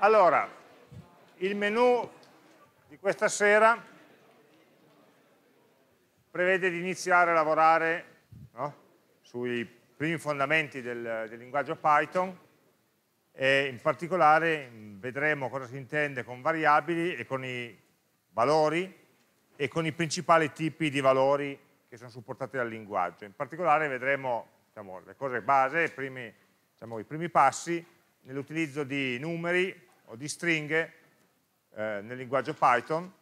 Allora, il menu di questa sera prevede di iniziare a lavorare no? sui primi fondamenti del, del linguaggio Python e in particolare vedremo cosa si intende con variabili e con i valori e con i principali tipi di valori che sono supportati dal linguaggio. In particolare vedremo diciamo, le cose base, i primi, diciamo, i primi passi nell'utilizzo di numeri, o di stringhe eh, nel linguaggio Python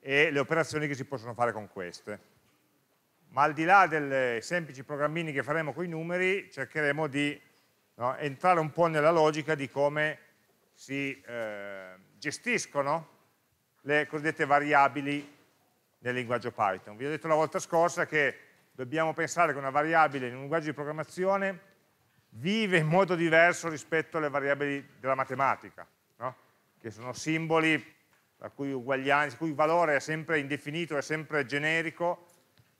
e le operazioni che si possono fare con queste. Ma al di là dei semplici programmini che faremo con i numeri, cercheremo di no, entrare un po' nella logica di come si eh, gestiscono le cosiddette variabili nel linguaggio Python. Vi ho detto la volta scorsa che dobbiamo pensare che una variabile in un linguaggio di programmazione vive in modo diverso rispetto alle variabili della matematica che sono simboli la cui uguaglianza, il cui valore è sempre indefinito, è sempre generico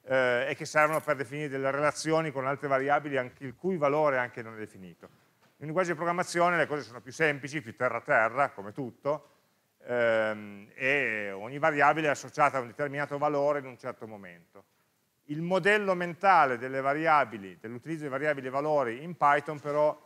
eh, e che servono per definire delle relazioni con altre variabili anche, il cui valore anche non è definito. In un linguaggio di programmazione le cose sono più semplici, più terra-terra, come tutto, ehm, e ogni variabile è associata a un determinato valore in un certo momento. Il modello mentale delle variabili, dell'utilizzo di variabili e valori in Python però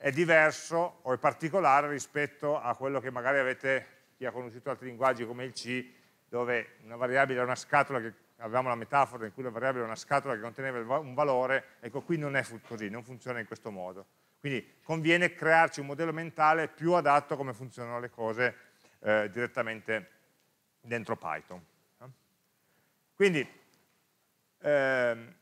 è diverso o è particolare rispetto a quello che magari avete, chi ha conosciuto altri linguaggi come il C, dove una variabile è una scatola, che, avevamo la metafora in cui la variabile è una scatola che conteneva un valore, ecco qui non è così, non funziona in questo modo. Quindi conviene crearci un modello mentale più adatto a come funzionano le cose eh, direttamente dentro Python. Quindi ehm,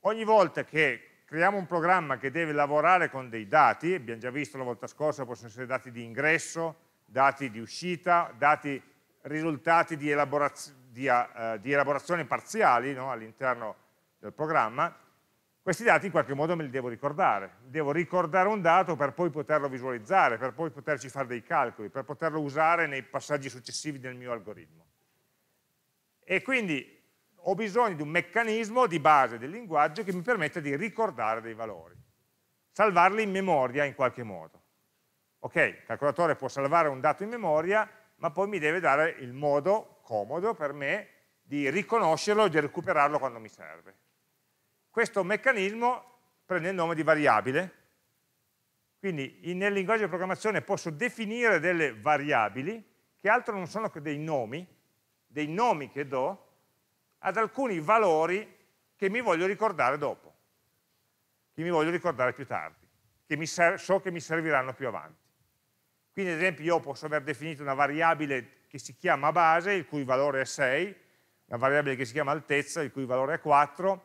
ogni volta che creiamo un programma che deve lavorare con dei dati, abbiamo già visto la volta scorsa, possono essere dati di ingresso, dati di uscita, dati risultati di, elaboraz di, uh, di elaborazioni parziali no? all'interno del programma, questi dati in qualche modo me li devo ricordare, devo ricordare un dato per poi poterlo visualizzare, per poi poterci fare dei calcoli, per poterlo usare nei passaggi successivi del mio algoritmo. E quindi ho bisogno di un meccanismo di base del linguaggio che mi permetta di ricordare dei valori, salvarli in memoria in qualche modo. Ok, il calcolatore può salvare un dato in memoria, ma poi mi deve dare il modo comodo per me di riconoscerlo e di recuperarlo quando mi serve. Questo meccanismo prende il nome di variabile, quindi nel linguaggio di programmazione posso definire delle variabili che altro non sono che dei nomi, dei nomi che do ad alcuni valori che mi voglio ricordare dopo, che mi voglio ricordare più tardi, che so che mi serviranno più avanti. Quindi ad esempio io posso aver definito una variabile che si chiama base, il cui valore è 6, una variabile che si chiama altezza, il cui valore è 4,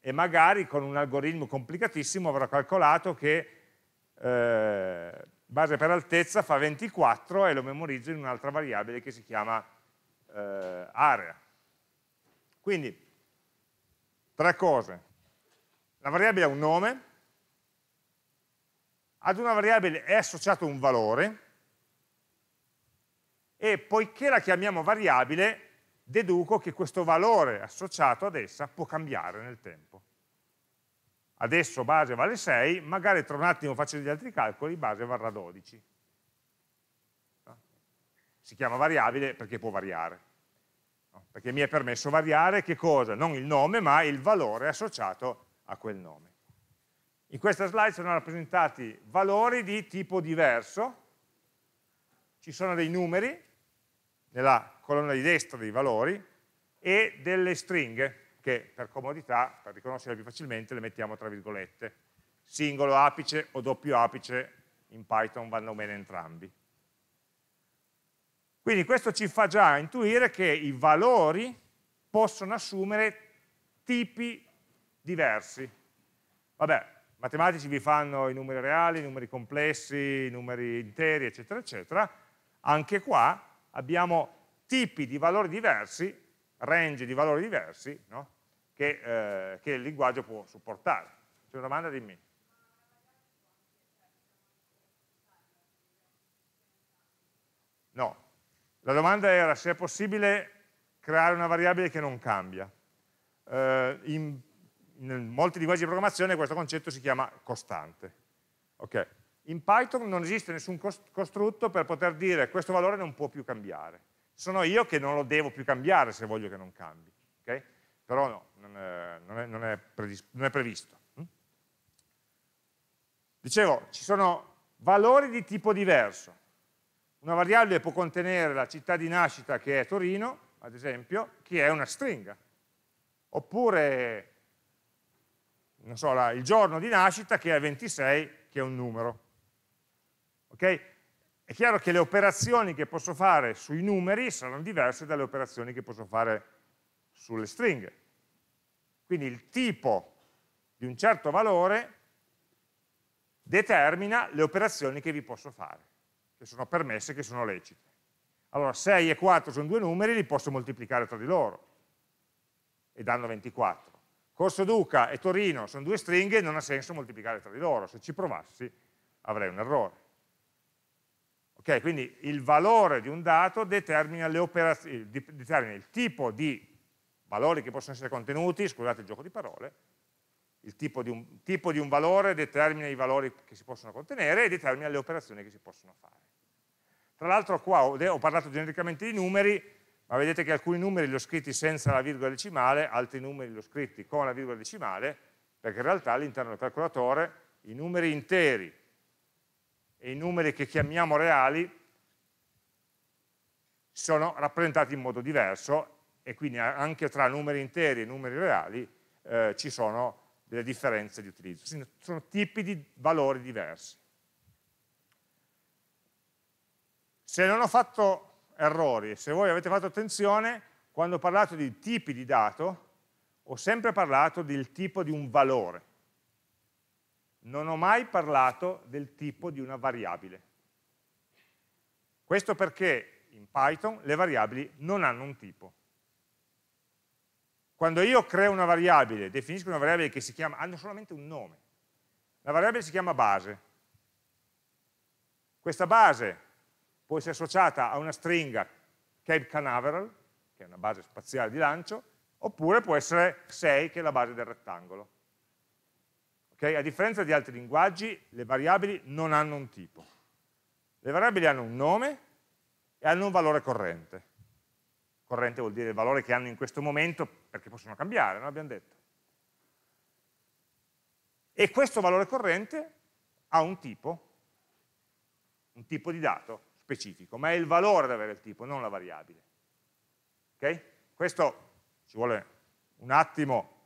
e magari con un algoritmo complicatissimo avrò calcolato che eh, base per altezza fa 24 e lo memorizzo in un'altra variabile che si chiama eh, area. Quindi, tre cose. La variabile ha un nome, ad una variabile è associato un valore e poiché la chiamiamo variabile deduco che questo valore associato ad essa può cambiare nel tempo. Adesso base vale 6, magari tra un attimo faccio degli altri calcoli, base varrà 12. Si chiama variabile perché può variare perché mi è permesso variare che cosa? Non il nome, ma il valore associato a quel nome. In questa slide sono rappresentati valori di tipo diverso, ci sono dei numeri nella colonna di destra dei valori e delle stringhe che per comodità, per riconoscerle più facilmente, le mettiamo tra virgolette. Singolo apice o doppio apice in Python vanno bene entrambi. Quindi questo ci fa già intuire che i valori possono assumere tipi diversi. Vabbè, i matematici vi fanno i numeri reali, i numeri complessi, i numeri interi, eccetera, eccetera. Anche qua abbiamo tipi di valori diversi, range di valori diversi, no? che, eh, che il linguaggio può supportare. C'è una domanda? Dimmi. La domanda era se è possibile creare una variabile che non cambia. Eh, in, in, molti linguaggi di programmazione questo concetto si chiama costante. Okay. In Python non esiste nessun costrutto per poter dire questo valore non può più cambiare. Sono io che non lo devo più cambiare se voglio che non cambi. Okay? Però no, non è, non è, non è, non è previsto. Mm? Dicevo, ci sono valori di tipo diverso una variabile può contenere la città di nascita che è Torino, ad esempio, che è una stringa. Oppure, non so, il giorno di nascita che è 26, che è un numero. Ok? È chiaro che le operazioni che posso fare sui numeri saranno diverse dalle operazioni che posso fare sulle stringhe. Quindi il tipo di un certo valore determina le operazioni che vi posso fare che sono permesse, che sono lecite. Allora 6 e 4 sono due numeri, li posso moltiplicare tra di loro e danno 24. Corso Duca e Torino sono due stringhe, non ha senso moltiplicare tra di loro, se ci provassi avrei un errore. Ok, quindi il valore di un dato determina, determina il tipo di valori che possono essere contenuti, scusate il gioco di parole, il tipo di, un, tipo di un valore determina i valori che si possono contenere e determina le operazioni che si possono fare. Tra l'altro qua ho parlato genericamente di numeri, ma vedete che alcuni numeri li ho scritti senza la virgola decimale, altri numeri li ho scritti con la virgola decimale, perché in realtà all'interno del calcolatore i numeri interi e i numeri che chiamiamo reali sono rappresentati in modo diverso e quindi anche tra numeri interi e numeri reali eh, ci sono delle differenze di utilizzo, sono tipi di valori diversi. se non ho fatto errori, se voi avete fatto attenzione, quando ho parlato di tipi di dato, ho sempre parlato del tipo di un valore. Non ho mai parlato del tipo di una variabile. Questo perché in Python le variabili non hanno un tipo. Quando io creo una variabile, definisco una variabile che si chiama, hanno solamente un nome. La variabile si chiama base. Questa base può essere associata a una stringa Cape Canaveral, che è una base spaziale di lancio, oppure può essere 6, che è la base del rettangolo. Okay? A differenza di altri linguaggi, le variabili non hanno un tipo. Le variabili hanno un nome e hanno un valore corrente. Corrente vuol dire il valore che hanno in questo momento, perché possono cambiare, no? abbiamo detto. E questo valore corrente ha un tipo, un tipo di dato, specifico, ma è il valore ad avere il tipo, non la variabile. Okay? Questo ci vuole un attimo,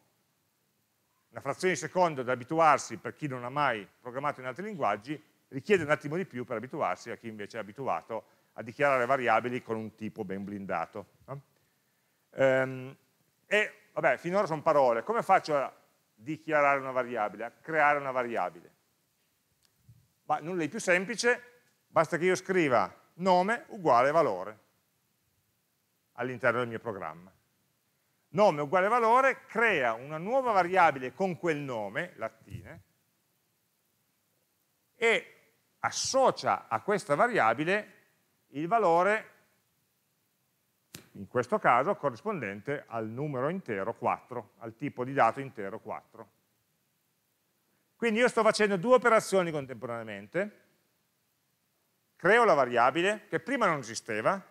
una frazione di secondo da abituarsi per chi non ha mai programmato in altri linguaggi, richiede un attimo di più per abituarsi a chi invece è abituato a dichiarare variabili con un tipo ben blindato. No? Ehm, e vabbè, finora sono parole, come faccio a dichiarare una variabile, a creare una variabile? Ma nulla di più semplice Basta che io scriva nome uguale valore all'interno del mio programma. Nome uguale valore crea una nuova variabile con quel nome, lattine, e associa a questa variabile il valore, in questo caso, corrispondente al numero intero 4, al tipo di dato intero 4. Quindi io sto facendo due operazioni contemporaneamente, creo la variabile che prima non esisteva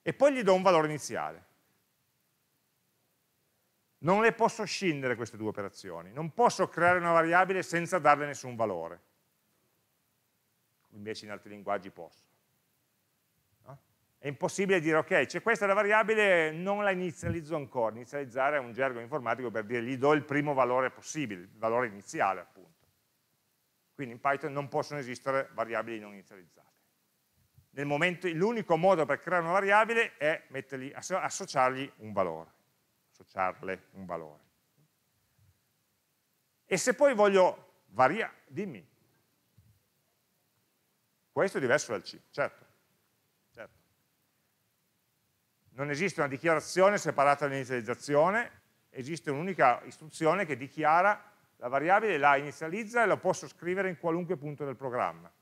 e poi gli do un valore iniziale. Non le posso scindere queste due operazioni, non posso creare una variabile senza darle nessun valore. Invece in altri linguaggi posso. È impossibile dire, ok, c'è questa la variabile, non la inizializzo ancora. Inizializzare è un gergo informatico per dire gli do il primo valore possibile, il valore iniziale appunto. Quindi in Python non possono esistere variabili non inizializzate. L'unico modo per creare una variabile è mettergli, associargli un valore, associarle un valore. E se poi voglio variare, dimmi. Questo è diverso dal C, certo. certo. Non esiste una dichiarazione separata dall'inizializzazione, esiste un'unica istruzione che dichiara la variabile la inizializza e la posso scrivere in qualunque punto del programma.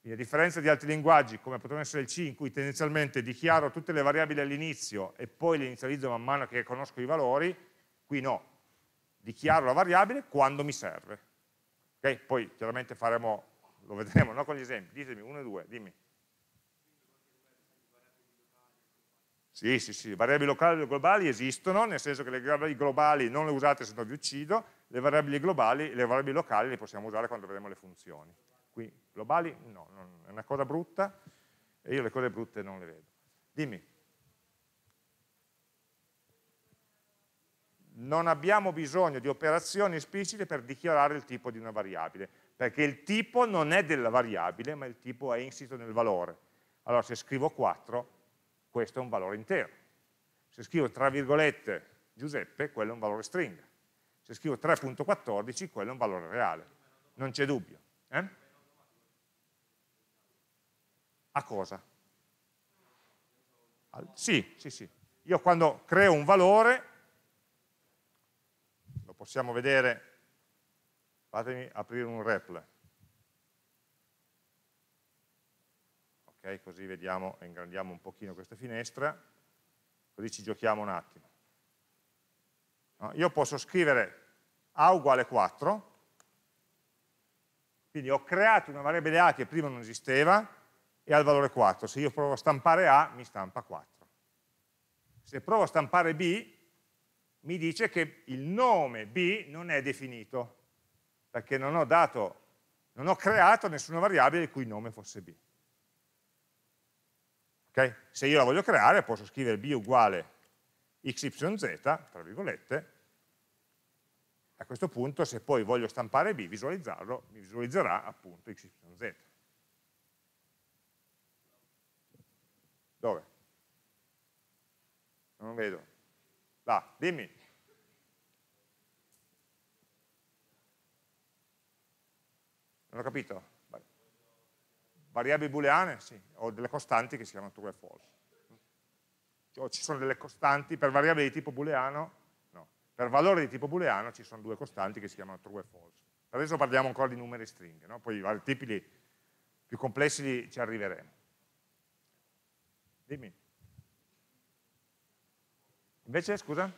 Quindi a differenza di altri linguaggi, come potrebbe essere il C, in cui tendenzialmente dichiaro tutte le variabili all'inizio e poi le inizializzo man mano che conosco i valori, qui no. Dichiaro la variabile quando mi serve. Okay? Poi chiaramente faremo, lo vedremo no? con gli esempi. Ditemi, uno e due, dimmi. Sì, sì, sì, variabili locali e globali esistono, nel senso che le variabili globali non le usate se no vi uccido, le variabili globali, le variabili locali le possiamo usare quando vedremo le funzioni. Qui globali no, non, è una cosa brutta e io le cose brutte non le vedo. Dimmi. Non abbiamo bisogno di operazioni esplicite per dichiarare il tipo di una variabile, perché il tipo non è della variabile, ma il tipo è insito nel valore. Allora se scrivo 4, questo è un valore intero. Se scrivo tra virgolette Giuseppe, quello è un valore stringa se scrivo 3.14, quello è un valore reale, non c'è dubbio. Eh? A cosa? Al, sì, sì, sì. Io quando creo un valore, lo possiamo vedere, fatemi aprire un REPL. Ok, così vediamo, e ingrandiamo un pochino questa finestra, così ci giochiamo un attimo. No? Io posso scrivere a uguale 4, quindi ho creato una variabile a che prima non esisteva e ha il valore 4. Se io provo a stampare a, mi stampa 4. Se provo a stampare b, mi dice che il nome b non è definito, perché non ho, dato, non ho creato nessuna variabile il cui nome fosse b. Okay? Se io la voglio creare posso scrivere b uguale xyz, tra virgolette, a questo punto se poi voglio stampare B, visualizzarlo, mi visualizzerà appunto xyz. Dove? Non vedo. Là, dimmi. Non ho capito. Variabili booleane? Sì, o delle costanti che si chiamano true e false cioè, ci sono delle costanti per variabile di tipo booleano, no, per valore di tipo booleano ci sono due costanti che si chiamano true e false. Adesso parliamo ancora di numeri e stringhe, no? poi i vari tipi li, più complessi ci arriveremo. Dimmi. Invece, scusa?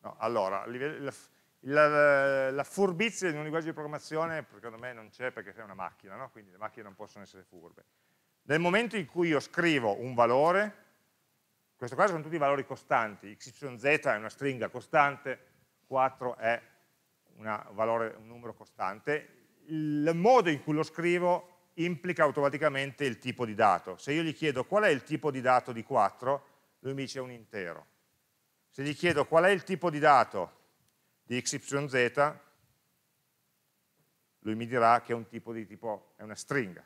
No, allora, la, la, furbizia di un linguaggio di programmazione, secondo me, non c'è perché sei una macchina, no? quindi le macchine non possono essere furbe. Nel momento in cui io scrivo un valore, questo qua sono tutti valori costanti, xyz è una stringa costante, 4 è valore, un numero costante, il modo in cui lo scrivo implica automaticamente il tipo di dato. Se io gli chiedo qual è il tipo di dato di 4, lui mi dice un intero. Se gli chiedo qual è il tipo di dato di xyz, lui mi dirà che è un tipo di tipo, è una stringa.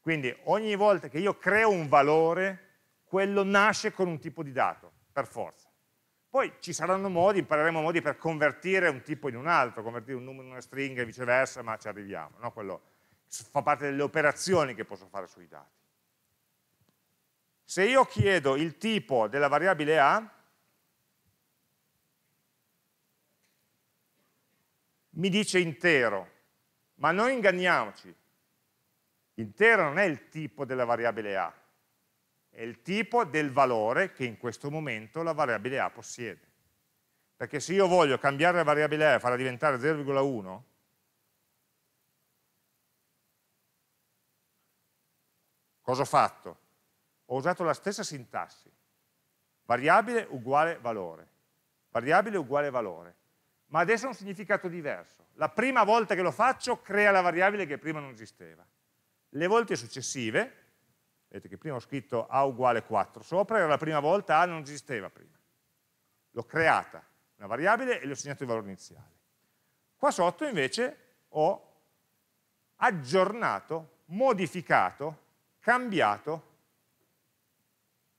Quindi ogni volta che io creo un valore, quello nasce con un tipo di dato, per forza. Poi ci saranno modi, impareremo modi per convertire un tipo in un altro, convertire un numero in una stringa e viceversa, ma ci arriviamo. No? Quello fa parte delle operazioni che posso fare sui dati. Se io chiedo il tipo della variabile A, mi dice intero, ma non inganniamoci, intero non è il tipo della variabile A, è il tipo del valore che in questo momento la variabile A possiede. Perché se io voglio cambiare la variabile A e farla diventare 0,1, cosa ho fatto? Ho usato la stessa sintassi, variabile uguale valore, variabile uguale valore ma adesso ha un significato diverso. La prima volta che lo faccio crea la variabile che prima non esisteva. Le volte successive, vedete che prima ho scritto A uguale 4 sopra, era la prima volta A non esisteva prima. L'ho creata, una variabile, e le ho segnato il valore iniziale. Qua sotto invece ho aggiornato, modificato, cambiato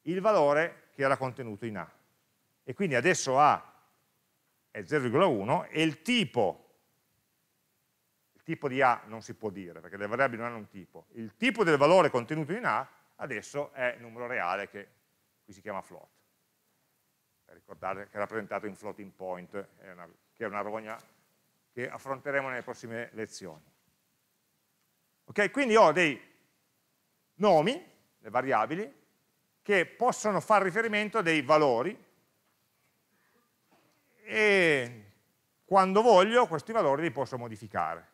il valore che era contenuto in A. E quindi adesso A è 0,1 e il tipo, il tipo di A non si può dire perché le variabili non hanno un tipo, il tipo del valore contenuto in A adesso è il numero reale che qui si chiama float. Ricordate che è rappresentato in floating point, è una, che è una rogna che affronteremo nelle prossime lezioni. Ok, quindi ho dei nomi, le variabili, che possono fare riferimento a dei valori e quando voglio questi valori li posso modificare.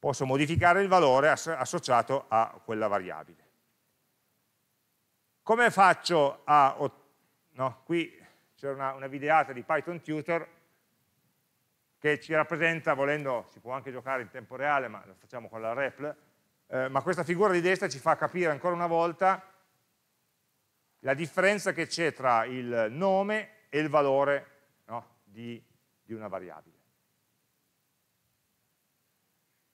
Posso modificare il valore associato a quella variabile. Come faccio a... No, qui c'era una, una videata di Python Tutor che ci rappresenta, volendo, si può anche giocare in tempo reale, ma lo facciamo con la REPL, eh, ma questa figura di destra ci fa capire ancora una volta la differenza che c'è tra il nome e il valore di, di una variabile.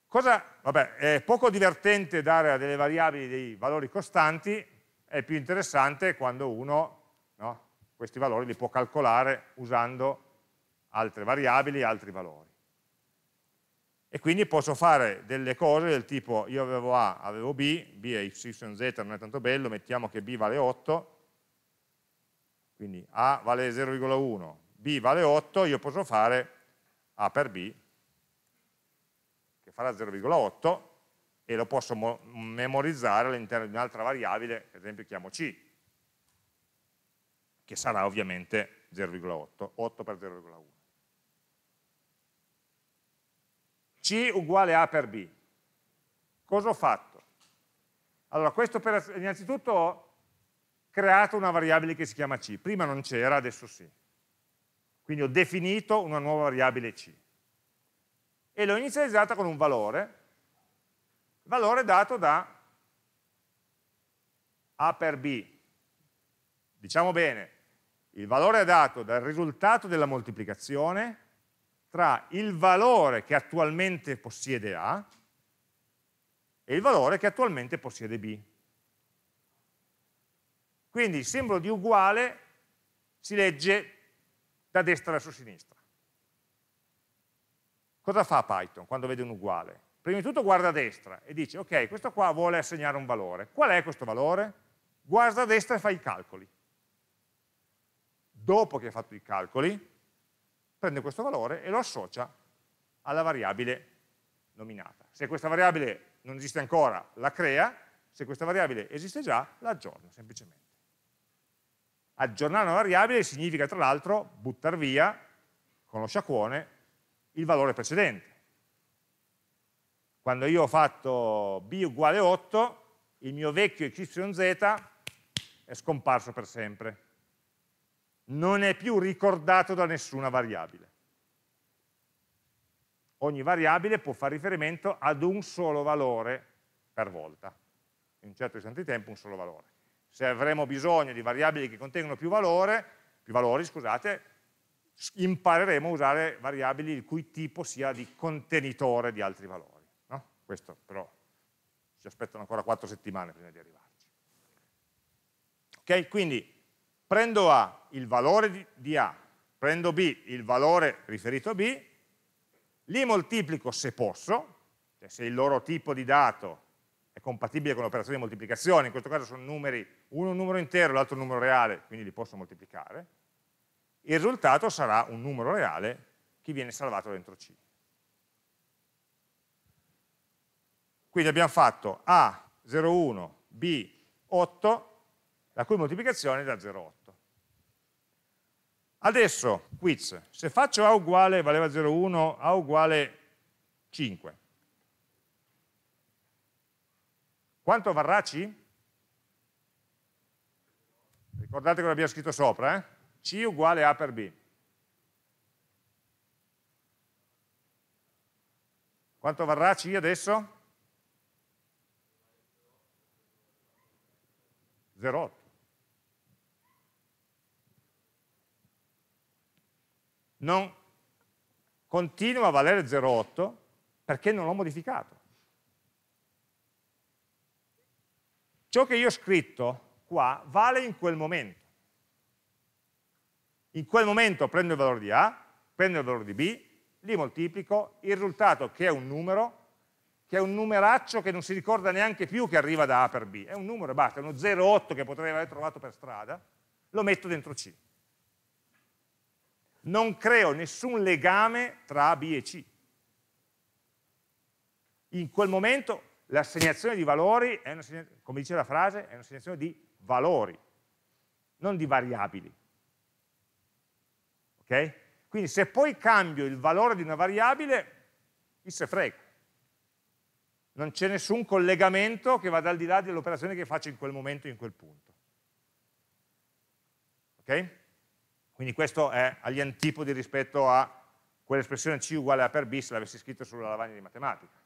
Cosa, vabbè, è poco divertente dare a delle variabili dei valori costanti, è più interessante quando uno no, questi valori li può calcolare usando altre variabili, altri valori. E quindi posso fare delle cose del tipo io avevo A, avevo B, B è x, y, z, non è tanto bello, mettiamo che B vale 8, quindi A vale 0,1, b vale 8, io posso fare A per B, che farà 0,8, e lo posso memorizzare all'interno di un'altra variabile, che ad esempio chiamo C, che sarà ovviamente 0,8, 8 per 0,1. C uguale A per B. Cosa ho fatto? Allora, questo per, innanzitutto ho creato una variabile che si chiama C, prima non c'era, adesso sì. Quindi ho definito una nuova variabile C e l'ho inizializzata con un valore, valore dato da A per B. Diciamo bene, il valore è dato dal risultato della moltiplicazione tra il valore che attualmente possiede A e il valore che attualmente possiede B. Quindi il simbolo di uguale si legge da destra verso sinistra. Cosa fa Python quando vede un uguale? Prima di tutto guarda a destra e dice, ok, questo qua vuole assegnare un valore. Qual è questo valore? Guarda a destra e fa i calcoli. Dopo che ha fatto i calcoli, prende questo valore e lo associa alla variabile nominata. Se questa variabile non esiste ancora, la crea, se questa variabile esiste già, la aggiorna semplicemente. Aggiornare una variabile significa tra l'altro buttare via con lo sciacquone il valore precedente. Quando io ho fatto b uguale 8, il mio vecchio xyz è scomparso per sempre. Non è più ricordato da nessuna variabile. Ogni variabile può fare riferimento ad un solo valore per volta. In un certo istante di tempo un solo valore se avremo bisogno di variabili che contengono più, valore, più valori, scusate, impareremo a usare variabili il cui tipo sia di contenitore di altri valori. No? Questo però ci aspettano ancora 4 settimane prima di arrivarci. Ok, quindi prendo A, il valore di, A, prendo B, il valore riferito a B, li moltiplico se posso, cioè se il loro tipo di dato è è compatibile con l'operazione di moltiplicazione, in questo caso sono numeri, uno un numero intero, l'altro un numero reale, quindi li posso moltiplicare, il risultato sarà un numero reale che viene salvato dentro C. Quindi abbiamo fatto A 0, 1, B 8, la cui moltiplicazione è da 0, 8. Adesso, quiz, se faccio A uguale, valeva 0,1, A uguale 5, Quanto varrà C? Ricordate cosa abbiamo scritto sopra, eh? C uguale A per B. Quanto varrà C adesso? 0,8. Non continua a valere 0,8 perché non l'ho modificato. ciò che io ho scritto qua vale in quel momento. In quel momento prendo il valore di A, prendo il valore di B, li moltiplico, il risultato che è un numero, che è un numeraccio che non si ricorda neanche più che arriva da A per B, è un numero e basta, è uno 0,8 che potrei aver trovato per strada, lo metto dentro C. Non creo nessun legame tra A, B e C. In quel momento L'assegnazione di valori, è una, come dice la frase, è un'assegnazione di valori, non di variabili. Ok? Quindi se poi cambio il valore di una variabile, chi se frega. Non c'è nessun collegamento che vada al di là dell'operazione che faccio in quel momento, in quel punto. Ok? Quindi questo è agli antipodi rispetto a quell'espressione C uguale a per B se l'avessi scritto sulla lavagna di matematica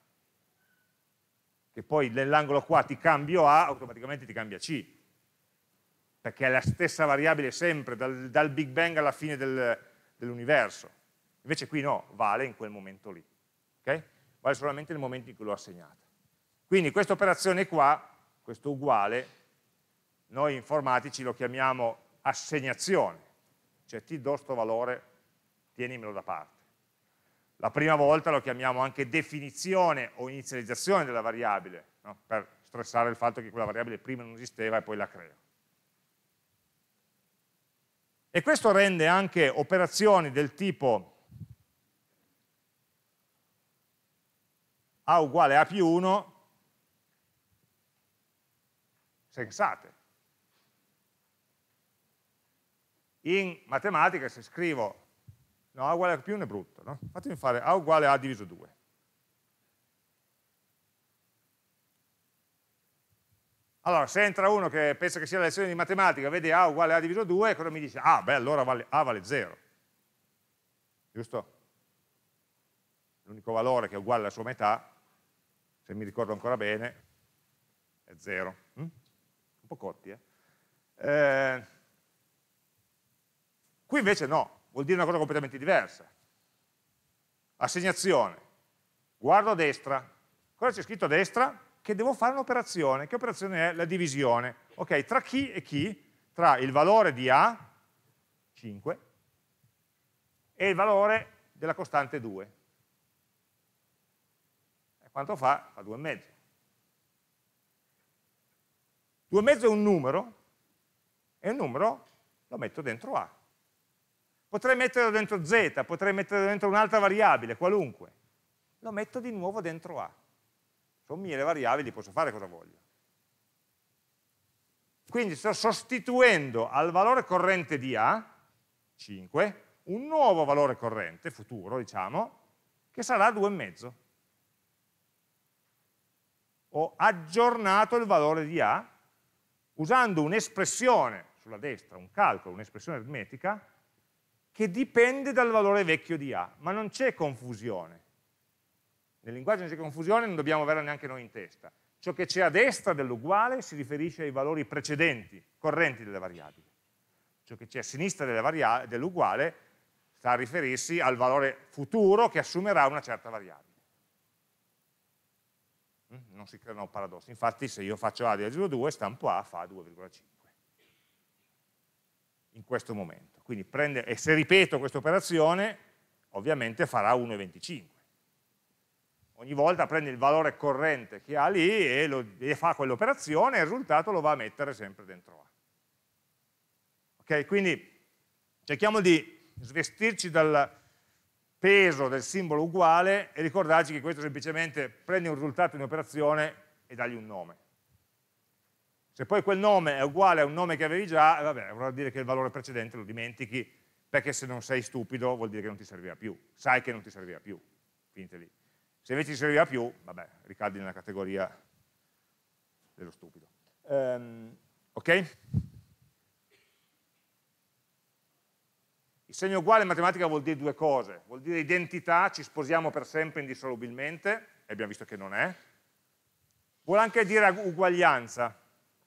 che poi nell'angolo qua ti cambio A, automaticamente ti cambia C, perché è la stessa variabile sempre, dal, dal Big Bang alla fine del, dell'universo. Invece qui no, vale in quel momento lì, okay? vale solamente nel momento in cui l'ho assegnata. Quindi questa operazione qua, questo uguale, noi informatici lo chiamiamo assegnazione, cioè ti do sto valore, tienimelo da parte. La prima volta lo chiamiamo anche definizione o inizializzazione della variabile, no? per stressare il fatto che quella variabile prima non esisteva e poi la creo. E questo rende anche operazioni del tipo a uguale a più 1 sensate. In matematica se scrivo No, A uguale a più non è brutto, no? Fatemi fare A uguale a diviso 2. Allora, se entra uno che pensa che sia la lezione di matematica, vede A uguale a diviso 2, cosa mi dice? Ah, beh, allora vale, A vale 0. Giusto? L'unico valore che è uguale alla sua metà, se mi ricordo ancora bene, è 0. Mm? Un po' cotti, eh? eh? Qui invece no vuol dire una cosa completamente diversa. Assegnazione, guardo a destra, cosa c'è scritto a destra? Che devo fare un'operazione, che operazione è? La divisione. Ok, tra chi e chi? Tra il valore di A, 5, e il valore della costante 2. E quanto fa? Fa 2,5. 2,5 è un numero, e un numero lo metto dentro A. Potrei metterlo dentro z, potrei metterlo dentro un'altra variabile, qualunque. Lo metto di nuovo dentro a. Sono mille variabili, posso fare cosa voglio. Quindi sto sostituendo al valore corrente di a, 5, un nuovo valore corrente, futuro diciamo, che sarà 2,5. Ho aggiornato il valore di a usando un'espressione sulla destra, un calcolo, un'espressione aritmetica, che dipende dal valore vecchio di A, ma non c'è confusione. Nel linguaggio non c'è confusione, non dobbiamo averla neanche noi in testa. Ciò che c'è a destra dell'uguale si riferisce ai valori precedenti, correnti delle variabili. Ciò che c'è a sinistra dell'uguale dell sta a riferirsi al valore futuro che assumerà una certa variabile. Mm? Non si creano paradossi. Infatti se io faccio A di 0,2, stampo A fa 2,5 in questo momento. Quindi prende, e se ripeto questa operazione, ovviamente farà 1,25. Ogni volta prende il valore corrente che ha lì e, lo, e fa quell'operazione e il risultato lo va a mettere sempre dentro A. Ok, quindi cerchiamo di svestirci dal peso del simbolo uguale e ricordarci che questo semplicemente prende un risultato di un'operazione e dagli un nome. Se poi quel nome è uguale a un nome che avevi già, eh, vabbè, vorrà dire che il valore precedente lo dimentichi, perché se non sei stupido vuol dire che non ti servirà più, sai che non ti servirà più, finite lì. Se invece ti servirà più, vabbè, ricadi nella categoria dello stupido. Um, ok? Il segno uguale in matematica vuol dire due cose, vuol dire identità, ci sposiamo per sempre indissolubilmente, e abbiamo visto che non è, vuol anche dire uguaglianza,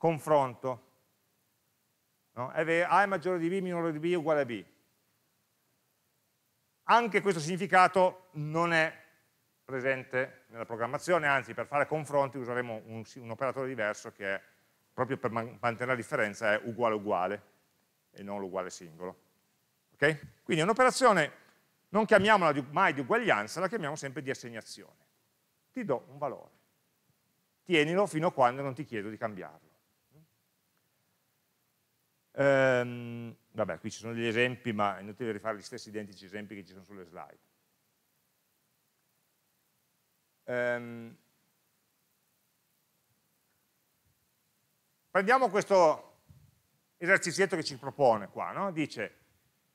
confronto. No? A è maggiore di B, minore di B, uguale a B. Anche questo significato non è presente nella programmazione, anzi per fare confronti useremo un, un operatore diverso che è, proprio per mantenere la differenza è uguale uguale e non l'uguale singolo. Okay? Quindi è un'operazione, non chiamiamola di, mai di uguaglianza, la chiamiamo sempre di assegnazione. Ti do un valore, tienilo fino a quando non ti chiedo di cambiarlo. Ehm, vabbè, qui ci sono degli esempi, ma è inutile rifare gli stessi identici esempi che ci sono sulle slide. Ehm, prendiamo questo esercizietto che ci propone qua, no? dice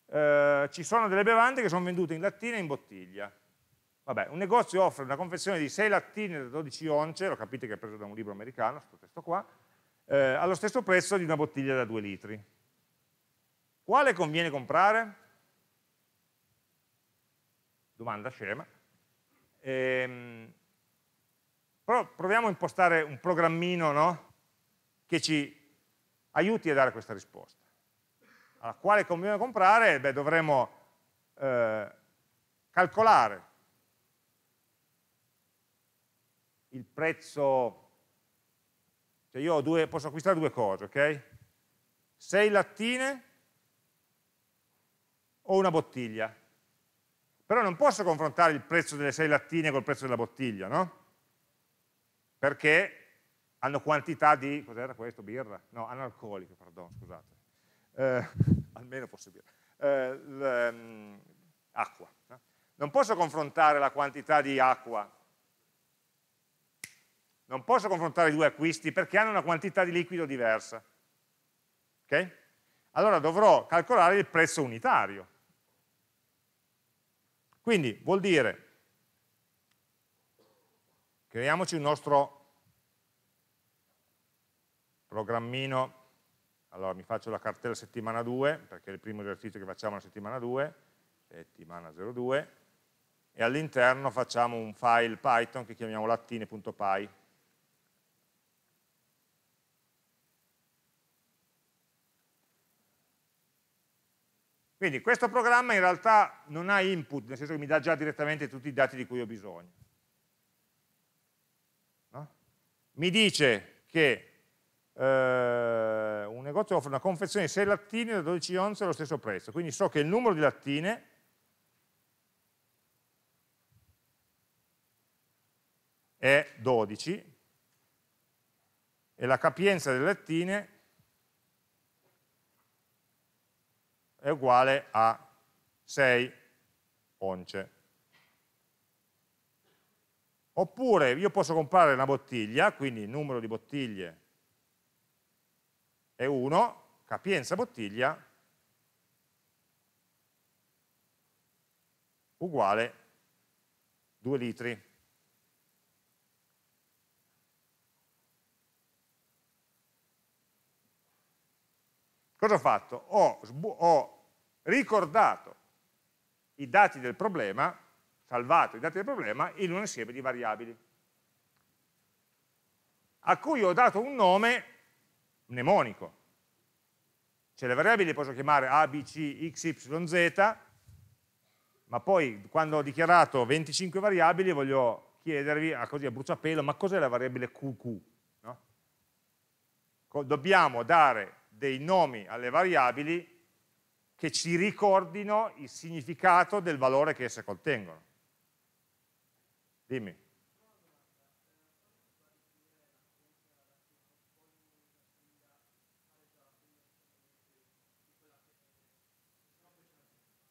eh, ci sono delle bevande che sono vendute in lattina e in bottiglia. Vabbè, un negozio offre una confezione di 6 lattine da 12 once, lo capite che è preso da un libro americano, questo testo qua, eh, allo stesso prezzo di una bottiglia da 2 litri. Quale conviene comprare? Domanda scema. Ehm, però proviamo a impostare un programmino no? che ci aiuti a dare questa risposta. Allora, quale conviene comprare? Beh, dovremo eh, calcolare il prezzo cioè io due, posso acquistare due cose, ok? Sei lattine o una bottiglia. Però non posso confrontare il prezzo delle sei lattine col prezzo della bottiglia, no? Perché hanno quantità di, cos'era questo, birra? No, analcoliche, perdono, scusate. Eh, almeno posso birra. Eh, ehm, acqua. No? Non posso confrontare la quantità di acqua non posso confrontare i due acquisti perché hanno una quantità di liquido diversa. Okay? Allora dovrò calcolare il prezzo unitario. Quindi vuol dire, creiamoci un nostro programmino, allora mi faccio la cartella settimana 2, perché è il primo esercizio che facciamo la settimana 2, settimana 02, e all'interno facciamo un file Python che chiamiamo lattine.py, Quindi questo programma in realtà non ha input, nel senso che mi dà già direttamente tutti i dati di cui ho bisogno. No? Mi dice che eh, un negozio offre una confezione di 6 lattine da 12 onze allo stesso prezzo, quindi so che il numero di lattine è 12 e la capienza delle lattine è uguale a 6 once. Oppure io posso comprare una bottiglia, quindi il numero di bottiglie è 1, capienza bottiglia uguale 2 litri. Cosa ho fatto? Ho, ho ricordato i dati del problema, salvato i dati del problema in un insieme di variabili, a cui ho dato un nome mnemonico. Cioè le variabili le posso chiamare A, B, C, X, Y, Z, ma poi quando ho dichiarato 25 variabili voglio chiedervi a ah, così a bruciapelo, ma cos'è la variabile QQ? No? Dobbiamo dare dei nomi alle variabili che ci ricordino il significato del valore che esse contengono. Dimmi.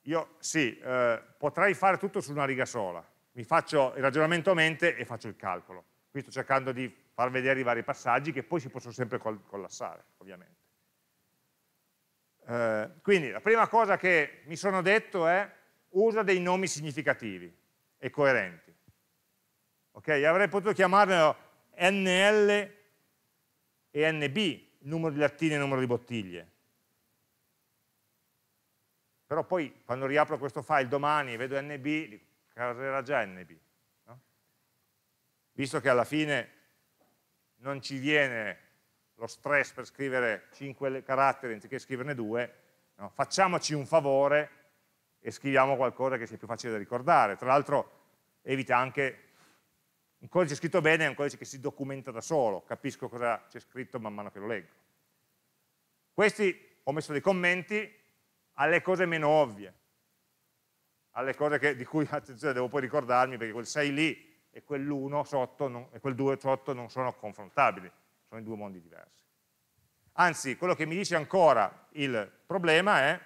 Io sì, eh, potrei fare tutto su una riga sola. Mi faccio il ragionamento a mente e faccio il calcolo. Qui sto cercando di far vedere i vari passaggi che poi si possono sempre collassare, ovviamente. Eh, quindi la prima cosa che mi sono detto è usa dei nomi significativi e coerenti. Okay? Avrei potuto chiamarlo NL e NB, numero di lattine e numero di bottiglie. Però poi quando riapro questo file domani e vedo NB, dico, già NB. No? Visto che alla fine non ci viene lo stress per scrivere 5 caratteri anziché scriverne 2, no? facciamoci un favore e scriviamo qualcosa che sia più facile da ricordare. Tra l'altro evita anche un codice scritto bene è un codice che si documenta da solo, capisco cosa c'è scritto man mano che lo leggo. Questi ho messo dei commenti alle cose meno ovvie, alle cose che, di cui attenzione devo poi ricordarmi perché quel 6 lì e quell'1 sotto non, e quel 2 sotto non sono confrontabili sono in due mondi diversi. Anzi, quello che mi dice ancora il problema è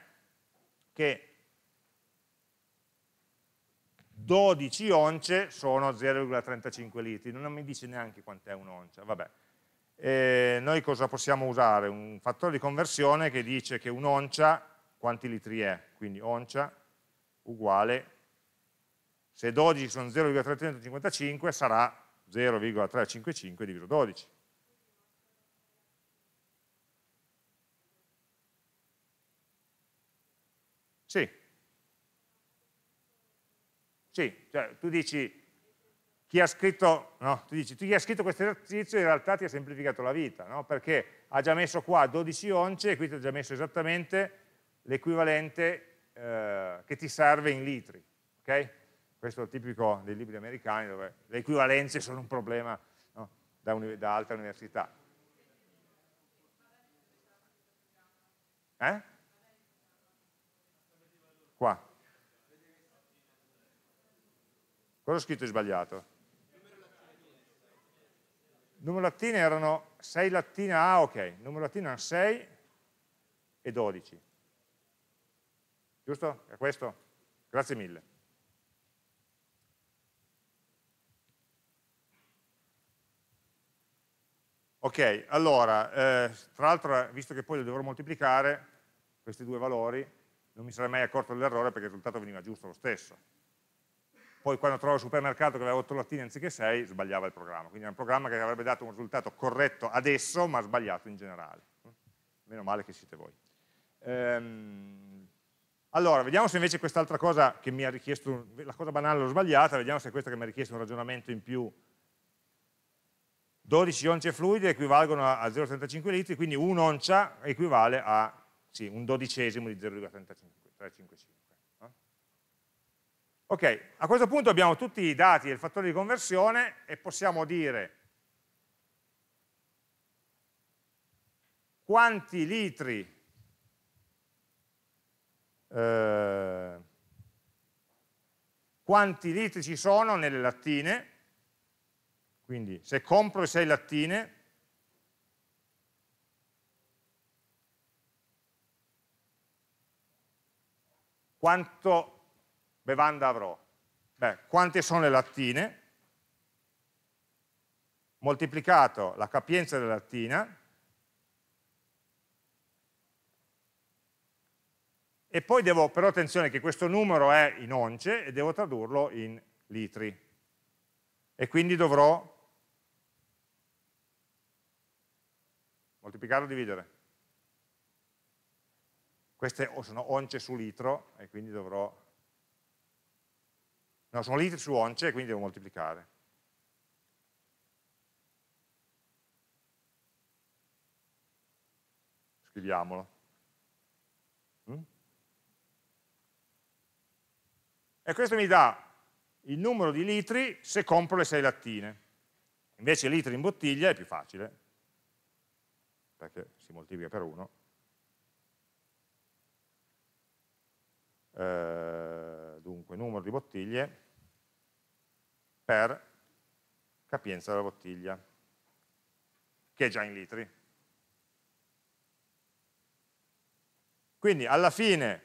che 12 once sono 0,35 litri, non mi dice neanche quant'è un'oncia, vabbè. E eh, noi cosa possiamo usare? Un fattore di conversione che dice che un'oncia quanti litri è, quindi oncia uguale, se 12 sono 0,355 sarà 0,355 diviso 12. Sì. Sì, cioè, tu dici chi ha scritto, no, tu dici, chi ha scritto questo esercizio in realtà ti ha semplificato la vita, no? perché ha già messo qua 12 once e qui ti ha già messo esattamente l'equivalente eh, che ti serve in litri. Okay? Questo è tipico dei libri americani dove le equivalenze sono un problema no? da, un, da altre università. Eh? Qua. Cosa ho scritto di sbagliato? Numero lattine erano 6 lattine, ah ok, numero lattine erano 6 e 12. Giusto? È questo? Grazie mille. Ok, allora, eh, tra l'altro, eh, visto che poi lo dovrò moltiplicare, questi due valori, non mi sarei mai accorto dell'errore perché il risultato veniva giusto lo stesso. Poi quando trovo il supermercato che aveva 8 lattine anziché 6, sbagliava il programma. Quindi era un programma che avrebbe dato un risultato corretto adesso, ma sbagliato in generale. Meno male che siete voi. Ehm, allora, vediamo se invece quest'altra cosa che mi ha richiesto, la cosa banale l'ho sbagliata, vediamo se questa che mi ha richiesto un ragionamento in più 12 once fluide equivalgono a 0,35 litri, quindi un'oncia equivale a sì, un dodicesimo di 0,355. No? Ok, a questo punto abbiamo tutti i dati del fattore di conversione e possiamo dire quanti litri eh, quanti litri ci sono nelle lattine quindi se compro 6 lattine quanto bevanda avrò? Beh, quante sono le lattine? Moltiplicato la capienza della lattina e poi devo, però attenzione che questo numero è in once e devo tradurlo in litri e quindi dovrò moltiplicare o dividere queste sono once su litro e quindi dovrò, no sono litri su once e quindi devo moltiplicare. Scriviamolo. Mm? E questo mi dà il numero di litri se compro le 6 lattine. Invece litri in bottiglia è più facile, perché si moltiplica per 1 Eh, dunque, numero di bottiglie per capienza della bottiglia, che è già in litri. Quindi alla fine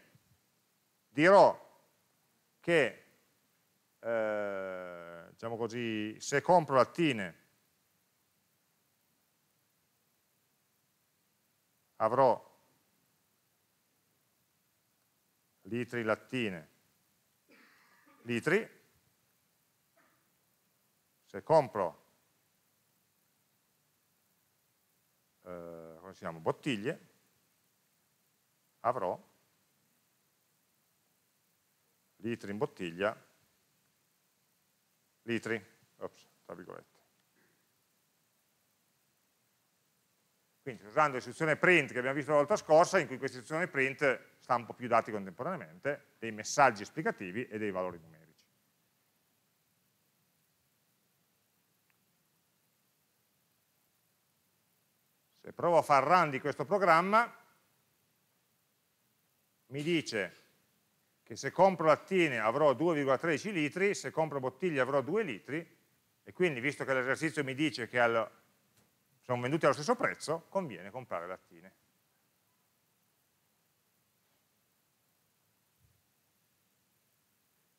dirò che, eh, diciamo così, se compro lattine avrò litri lattine, litri, se compro eh, come si chiama, bottiglie, avrò litri in bottiglia, litri, ops, tra virgolette. Quindi usando l'istruzione print che abbiamo visto la volta scorsa, in cui questa istruzione print stampo più dati contemporaneamente, dei messaggi esplicativi e dei valori numerici. Se provo a far run di questo programma, mi dice che se compro lattine avrò 2,13 litri, se compro bottiglie avrò 2 litri, e quindi visto che l'esercizio mi dice che al, sono venduti allo stesso prezzo, conviene comprare lattine.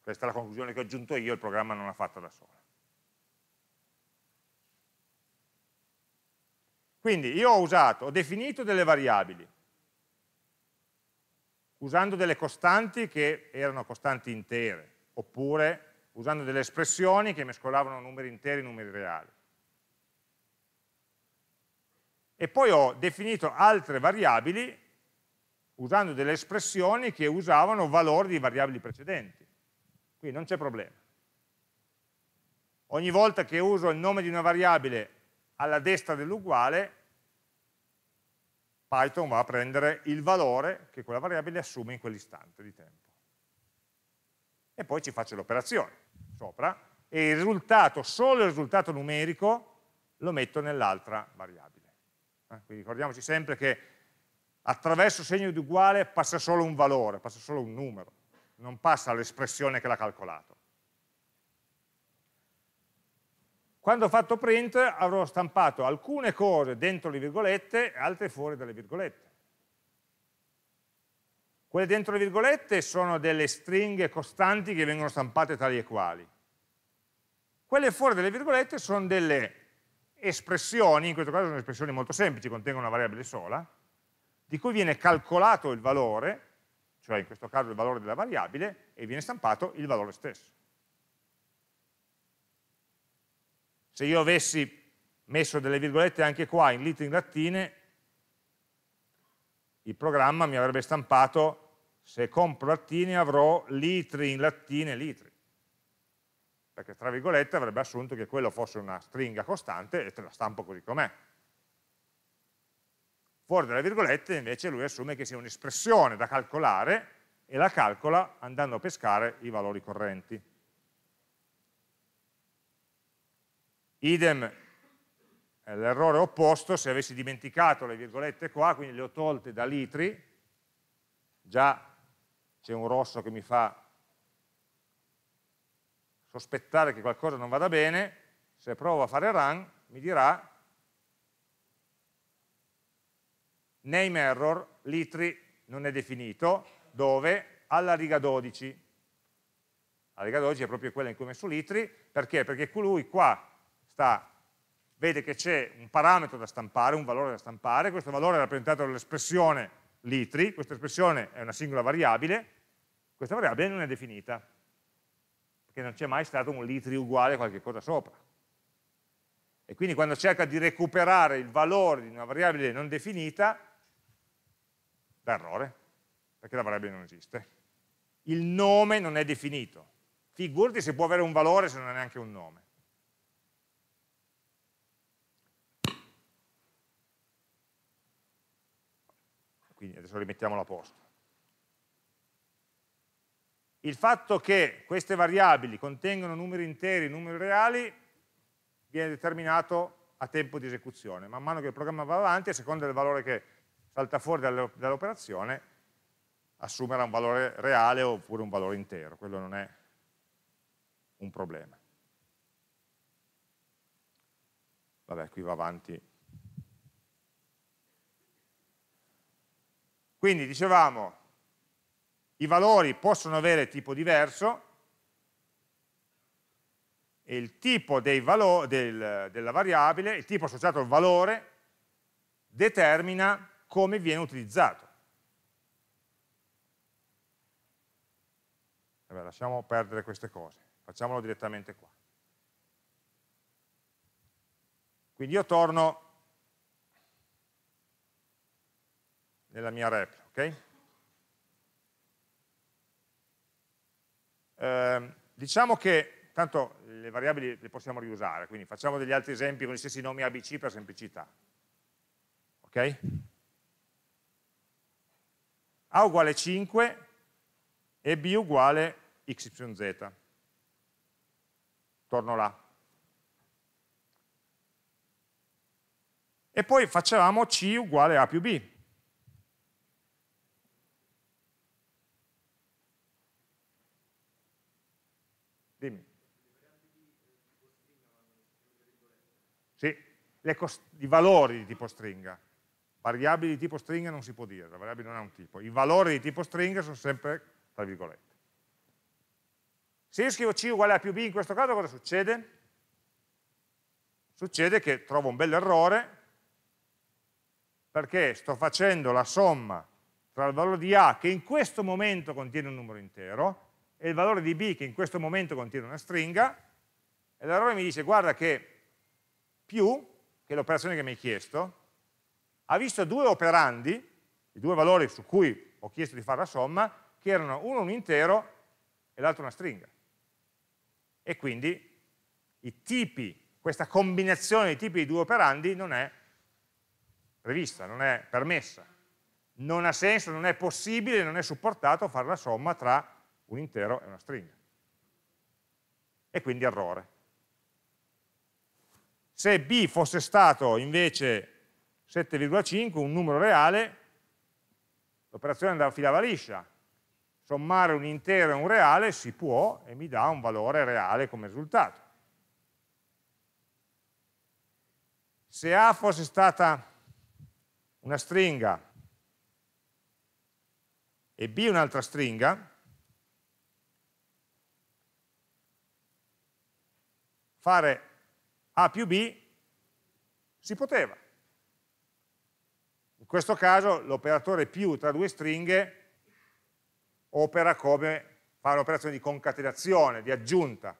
Questa è la conclusione che ho aggiunto io, il programma non l'ha fatta da sola. Quindi io ho usato, ho definito delle variabili, usando delle costanti che erano costanti intere, oppure usando delle espressioni che mescolavano numeri interi e numeri reali. E poi ho definito altre variabili usando delle espressioni che usavano valori di variabili precedenti. Quindi non c'è problema. Ogni volta che uso il nome di una variabile alla destra dell'uguale, Python va a prendere il valore che quella variabile assume in quell'istante di tempo. E poi ci faccio l'operazione sopra e il risultato, solo il risultato numerico, lo metto nell'altra variabile. Eh, quindi ricordiamoci sempre che attraverso segno di uguale passa solo un valore, passa solo un numero non passa all'espressione che l'ha calcolato. Quando ho fatto print avrò stampato alcune cose dentro le virgolette e altre fuori dalle virgolette. Quelle dentro le virgolette sono delle stringhe costanti che vengono stampate tali e quali. Quelle fuori dalle virgolette sono delle espressioni, in questo caso sono espressioni molto semplici, contengono una variabile sola, di cui viene calcolato il valore cioè in questo caso il valore della variabile, e viene stampato il valore stesso. Se io avessi messo delle virgolette anche qua in litere in lattine, il programma mi avrebbe stampato se compro lattine avrò litri in lattine litri perché tra virgolette avrebbe assunto che quello fosse una stringa costante e te la stampo così com'è Fuori dalle virgolette invece lui assume che sia un'espressione da calcolare e la calcola andando a pescare i valori correnti. Idem eh, l'errore opposto se avessi dimenticato le virgolette qua, quindi le ho tolte da litri, già c'è un rosso che mi fa sospettare che qualcosa non vada bene, se provo a fare run mi dirà name error, l'itri non è definito, dove? Alla riga 12. La riga 12 è proprio quella in cui ho messo l'itri, perché? Perché lui qua sta, vede che c'è un parametro da stampare, un valore da stampare, questo valore è rappresentato dall'espressione litri, questa espressione è una singola variabile, questa variabile non è definita, perché non c'è mai stato un litri uguale a qualche cosa sopra. E quindi quando cerca di recuperare il valore di una variabile non definita, da errore, perché la variabile non esiste. Il nome non è definito. Figurati se può avere un valore se non ha neanche un nome. Quindi adesso rimettiamolo a posto. Il fatto che queste variabili contengono numeri interi, numeri reali, viene determinato a tempo di esecuzione. Man mano che il programma va avanti, a seconda del valore che salta fuori dall'operazione assumerà un valore reale oppure un valore intero, quello non è un problema. Vabbè, qui va avanti. Quindi dicevamo, i valori possono avere tipo diverso e il tipo del, della variabile, il tipo associato al valore, determina come viene utilizzato. Vabbè, lasciamo perdere queste cose, facciamolo direttamente qua. Quindi io torno nella mia rep, ok? Eh, diciamo che, tanto le variabili le possiamo riusare, quindi facciamo degli altri esempi con gli stessi nomi ABC per semplicità, ok? A uguale 5 e B uguale XYZ. Torno là. E poi facevamo C uguale A più B. Dimmi. Sì, i valori di tipo stringa variabili di tipo stringa non si può dire, la variabile non ha un tipo, i valori di tipo stringa sono sempre tra virgolette. Se io scrivo C uguale a più B in questo caso cosa succede? Succede che trovo un bel errore perché sto facendo la somma tra il valore di A che in questo momento contiene un numero intero e il valore di B che in questo momento contiene una stringa e l'errore mi dice guarda che più, che è l'operazione che mi hai chiesto, ha visto due operandi, i due valori su cui ho chiesto di fare la somma, che erano uno un intero e l'altro una stringa. E quindi i tipi, questa combinazione di tipi di due operandi non è prevista, non è permessa. Non ha senso, non è possibile, non è supportato fare la somma tra un intero e una stringa. E quindi errore. Se b fosse stato invece 7,5, un numero reale, l'operazione andava a filava liscia, sommare un intero e un reale si può e mi dà un valore reale come risultato. Se A fosse stata una stringa e B un'altra stringa, fare A più B si poteva. In questo caso l'operatore più tra due stringhe opera come fa un'operazione di concatenazione, di aggiunta,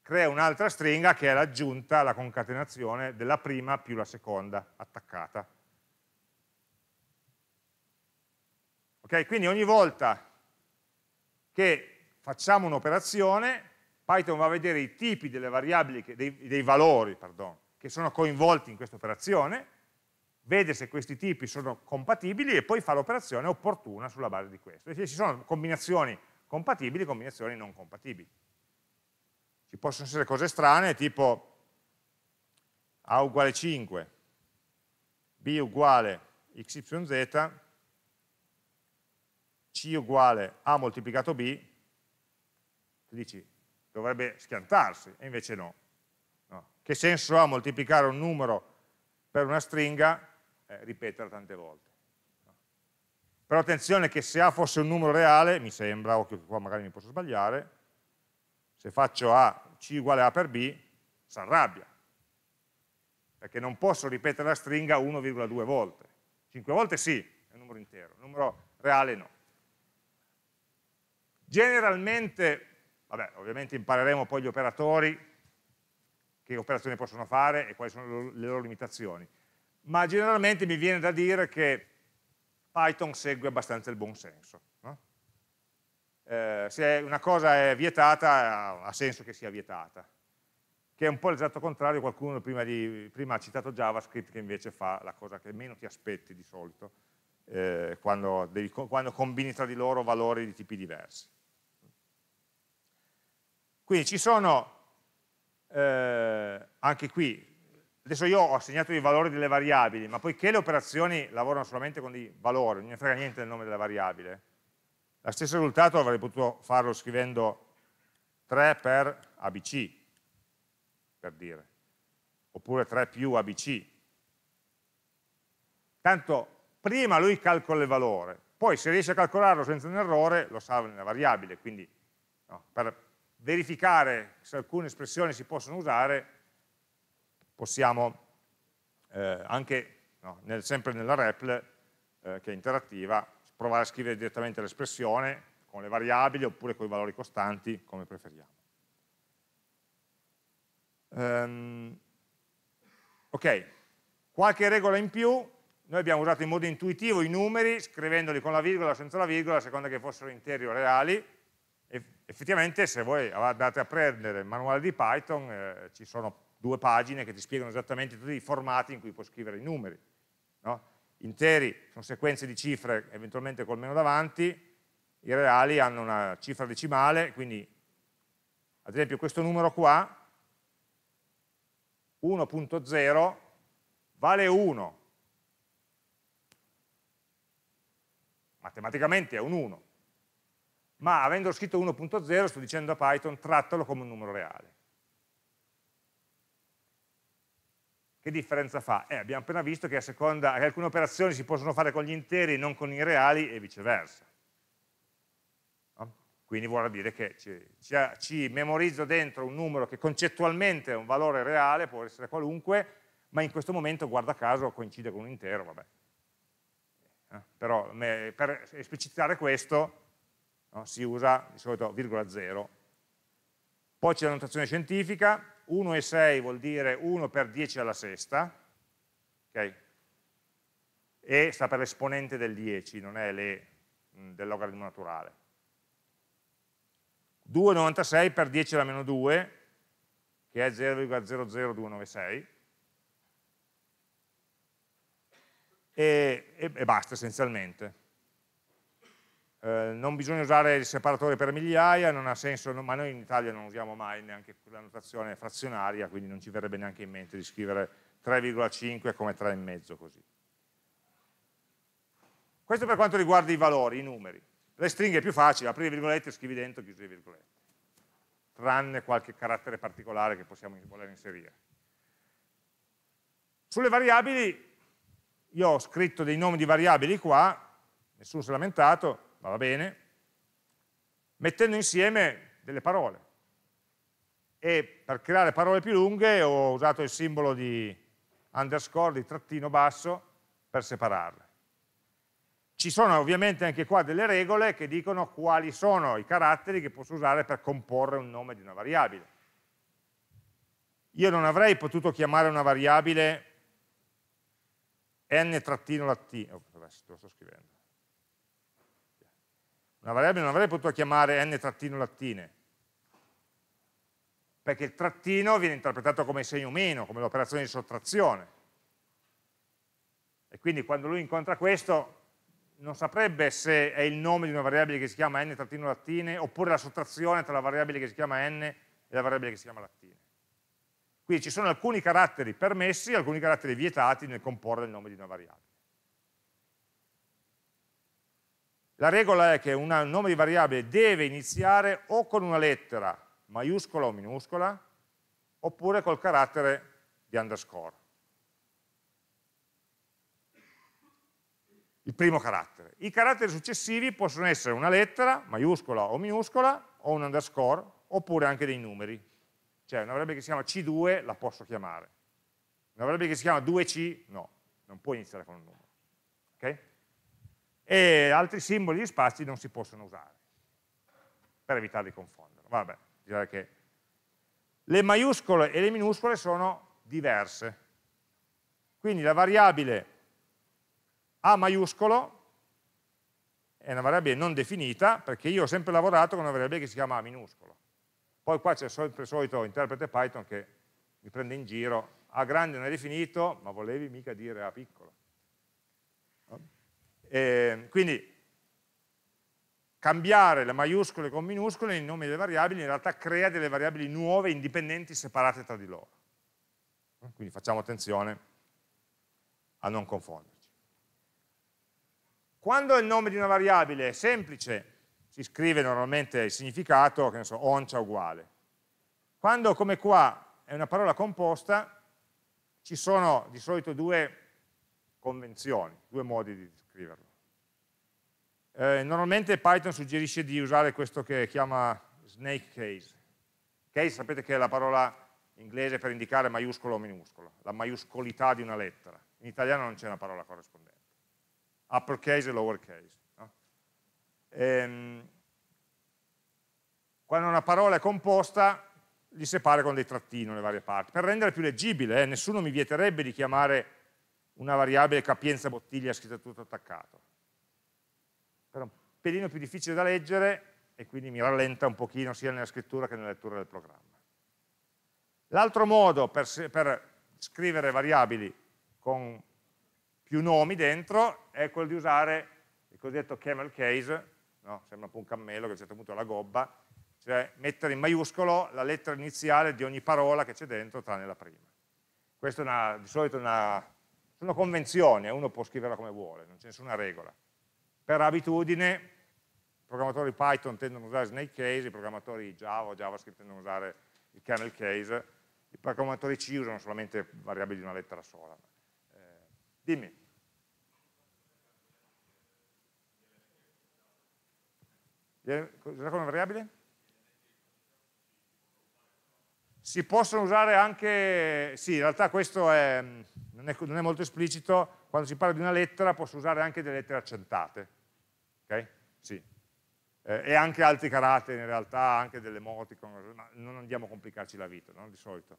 crea un'altra stringa che è l'aggiunta, la concatenazione della prima più la seconda attaccata. Ok, quindi ogni volta che facciamo un'operazione, Python va a vedere i tipi delle variabili, dei, dei valori, pardon, che sono coinvolti in questa operazione, vede se questi tipi sono compatibili e poi fa l'operazione opportuna sulla base di questo. E ci sono combinazioni compatibili e combinazioni non compatibili. Ci possono essere cose strane tipo A uguale 5, B uguale xyz, C uguale A moltiplicato B, tu dici dovrebbe schiantarsi, e invece no. no. Che senso ha moltiplicare un numero per una stringa eh, ripetere tante volte. Però attenzione che se A fosse un numero reale, mi sembra, o che qua magari mi posso sbagliare, se faccio A, C uguale A per B, si arrabbia, perché non posso ripetere la stringa 1,2 volte. 5 volte sì, è un numero intero, un numero reale no. Generalmente, vabbè, ovviamente impareremo poi gli operatori, che operazioni possono fare e quali sono le loro limitazioni ma generalmente mi viene da dire che Python segue abbastanza il buon senso. No? Eh, se una cosa è vietata, ha senso che sia vietata, che è un po' l'esatto contrario, qualcuno prima, di, prima, ha citato JavaScript che invece fa la cosa che meno ti aspetti di solito, eh, quando, devi, quando combini tra di loro valori di tipi diversi. Quindi ci sono eh, anche qui Adesso io ho assegnato i valori delle variabili, ma poiché le operazioni lavorano solamente con i valori, non ne frega niente del nome della variabile, lo stesso risultato avrei potuto farlo scrivendo 3 per ABC, per dire, oppure 3 più ABC. Tanto prima lui calcola il valore, poi se riesce a calcolarlo senza un errore lo salva nella variabile, quindi no, per verificare se alcune espressioni si possono usare possiamo eh, anche, no, nel, sempre nella REPL, eh, che è interattiva, provare a scrivere direttamente l'espressione con le variabili oppure con i valori costanti, come preferiamo. Um, ok, qualche regola in più, noi abbiamo usato in modo intuitivo i numeri, scrivendoli con la virgola o senza la virgola, a seconda che fossero interi o reali, effettivamente se voi andate a prendere il manuale di Python eh, ci sono due pagine che ti spiegano esattamente tutti i formati in cui puoi scrivere i numeri. No? Interi sono sequenze di cifre, eventualmente col meno davanti, i reali hanno una cifra decimale, quindi ad esempio questo numero qua, 1.0, vale 1. Matematicamente è un 1, ma avendo scritto 1.0 sto dicendo a Python trattalo come un numero reale. Che differenza fa? Eh, abbiamo appena visto che, seconda, alcune operazioni si possono fare con gli interi e non con i reali e viceversa. No? Quindi vuol dire che ci, ci, ci memorizzo dentro un numero che concettualmente è un valore reale, può essere qualunque, ma in questo momento, guarda caso, coincide con un intero, vabbè. Eh, però me, per esplicitare questo no, si usa di solito virgola zero. Poi c'è la notazione scientifica, 1 e 6 vuol dire 1 per 10 alla sesta, ok? e sta per l'esponente del 10, non è le, mm, del logaritmo naturale. 2,96 per 10 alla meno 2, che è 0,00296, e, e, e basta essenzialmente. Eh, non bisogna usare il separatore per migliaia, non ha senso, non, ma noi in Italia non usiamo mai neanche la notazione frazionaria, quindi non ci verrebbe neanche in mente di scrivere 3,5 come 3,5 così. Questo per quanto riguarda i valori, i numeri. Le stringhe è più facile, apri le virgolette, scrivi dentro, chiusi le virgolette, tranne qualche carattere particolare che possiamo voler inserire. Sulle variabili, io ho scritto dei nomi di variabili qua, nessuno si è lamentato, ma va bene, mettendo insieme delle parole. E per creare parole più lunghe ho usato il simbolo di underscore, di trattino basso, per separarle. Ci sono ovviamente anche qua delle regole che dicono quali sono i caratteri che posso usare per comporre un nome di una variabile. Io non avrei potuto chiamare una variabile n-latino, trattino lo sto scrivendo, una variabile non avrei potuto chiamare n trattino lattine, perché il trattino viene interpretato come segno meno, come l'operazione di sottrazione. E quindi quando lui incontra questo non saprebbe se è il nome di una variabile che si chiama n trattino lattine oppure la sottrazione tra la variabile che si chiama n e la variabile che si chiama lattine. Quindi ci sono alcuni caratteri permessi e alcuni caratteri vietati nel comporre il nome di una variabile. La regola è che un nome di variabile deve iniziare o con una lettera maiuscola o minuscola, oppure col carattere di underscore. Il primo carattere. I caratteri successivi possono essere una lettera, maiuscola o minuscola, o un underscore, oppure anche dei numeri. Cioè una variabile che si chiama C2 la posso chiamare. Una variabile che si chiama 2C, no, non può iniziare con un numero. Okay? e altri simboli di spazi non si possono usare per evitare di confondere. Vabbè, direi che le maiuscole e le minuscole sono diverse. Quindi la variabile A maiuscolo è una variabile non definita perché io ho sempre lavorato con una variabile che si chiama A minuscolo. Poi qua c'è sempre il solito interprete Python che mi prende in giro. A grande non è definito, ma volevi mica dire A piccolo. Eh, quindi cambiare le maiuscole con minuscole in nome delle variabili in realtà crea delle variabili nuove, indipendenti, separate tra di loro. Eh, quindi facciamo attenzione a non confonderci. Quando il nome di una variabile è semplice, si scrive normalmente il significato, che ne so, oncia uguale. Quando, come qua, è una parola composta, ci sono di solito due convenzioni, due modi di discutere scriverlo. Eh, normalmente Python suggerisce di usare questo che chiama snake case. Case sapete che è la parola inglese per indicare maiuscolo o minuscolo, la maiuscolità di una lettera. In italiano non c'è una parola corrispondente. Uppercase e lowercase. No? Ehm, quando una parola è composta, li separa con dei trattini le varie parti, per rendere più leggibile. Eh? Nessuno mi vieterebbe di chiamare una variabile capienza bottiglia scritta tutto attaccato. Però è un pelino più difficile da leggere e quindi mi rallenta un pochino sia nella scrittura che nella lettura del programma. L'altro modo per, per scrivere variabili con più nomi dentro è quello di usare il cosiddetto camel case, no? sembra un po' un cammello che a un certo punto ha la gobba, cioè mettere in maiuscolo la lettera iniziale di ogni parola che c'è dentro tranne la prima. Questa è una, di solito una sono convenzioni, eh, uno può scriverla come vuole, non c'è nessuna regola. Per abitudine, i programmatori Python tendono a usare snake case, i programmatori Java o JavaScript tendono a usare il kernel case, i programmatori C usano solamente variabili di una lettera sola. Eh, dimmi. Cosa come variabile? Si possono usare anche, sì in realtà questo è, non, è, non, è, molto esplicito, quando si parla di una lettera posso usare anche delle lettere accentate, ok? Sì. Eh, e anche altri caratteri in realtà, anche delle emoticon, ma non andiamo a complicarci la vita, no? di solito.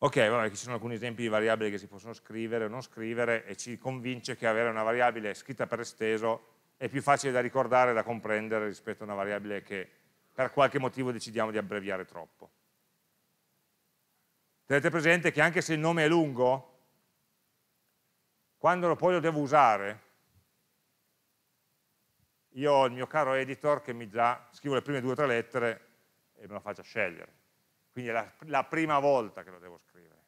Ok, vabbè, ci sono alcuni esempi di variabili che si possono scrivere o non scrivere e ci convince che avere una variabile scritta per esteso è più facile da ricordare e da comprendere rispetto a una variabile che per qualche motivo decidiamo di abbreviare troppo. Tenete presente che anche se il nome è lungo, quando poi lo devo usare, io ho il mio caro editor che mi già scrivo le prime due o tre lettere e me lo faccio scegliere. Quindi è la, la, prima volta che lo devo scrivere.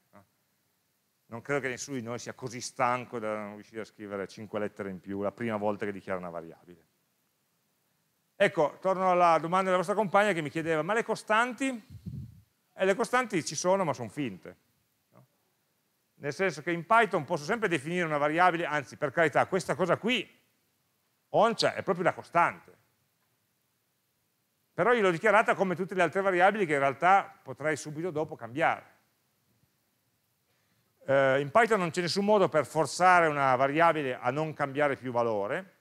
Non credo che nessuno di noi sia così stanco da non riuscire a scrivere cinque lettere in più la prima volta che dichiara una variabile. Ecco, torno alla domanda della vostra compagna che mi chiedeva, ma le costanti? Eh, le costanti ci sono, ma sono finte. No? Nel senso che in Python posso sempre definire una variabile, anzi, per carità, questa cosa qui, oncia, è proprio la costante. Però io l'ho dichiarata come tutte le altre variabili che in realtà potrei subito dopo cambiare. Eh, in Python non c'è nessun modo per forzare una variabile a non cambiare più valore,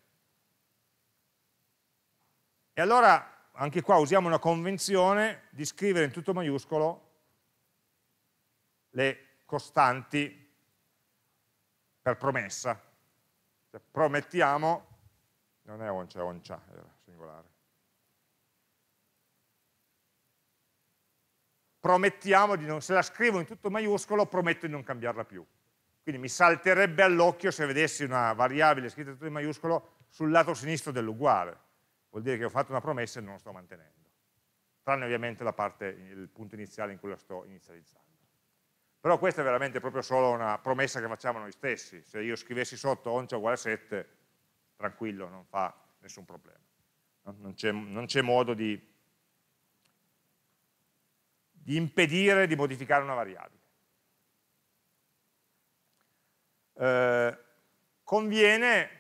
e allora anche qua usiamo una convenzione di scrivere in tutto maiuscolo le costanti per promessa. Cioè, promettiamo, non è oncia, è oncia, era singolare. Promettiamo, di non, se la scrivo in tutto maiuscolo, prometto di non cambiarla più. Quindi mi salterebbe all'occhio se vedessi una variabile scritta in tutto maiuscolo sul lato sinistro dell'uguale vuol dire che ho fatto una promessa e non la sto mantenendo, tranne ovviamente la parte, il punto iniziale in cui la sto inizializzando. Però questa è veramente proprio solo una promessa che facciamo noi stessi, se io scrivessi sotto oncia uguale 7, tranquillo, non fa nessun problema, non c'è modo di, di impedire di modificare una variabile. Eh, conviene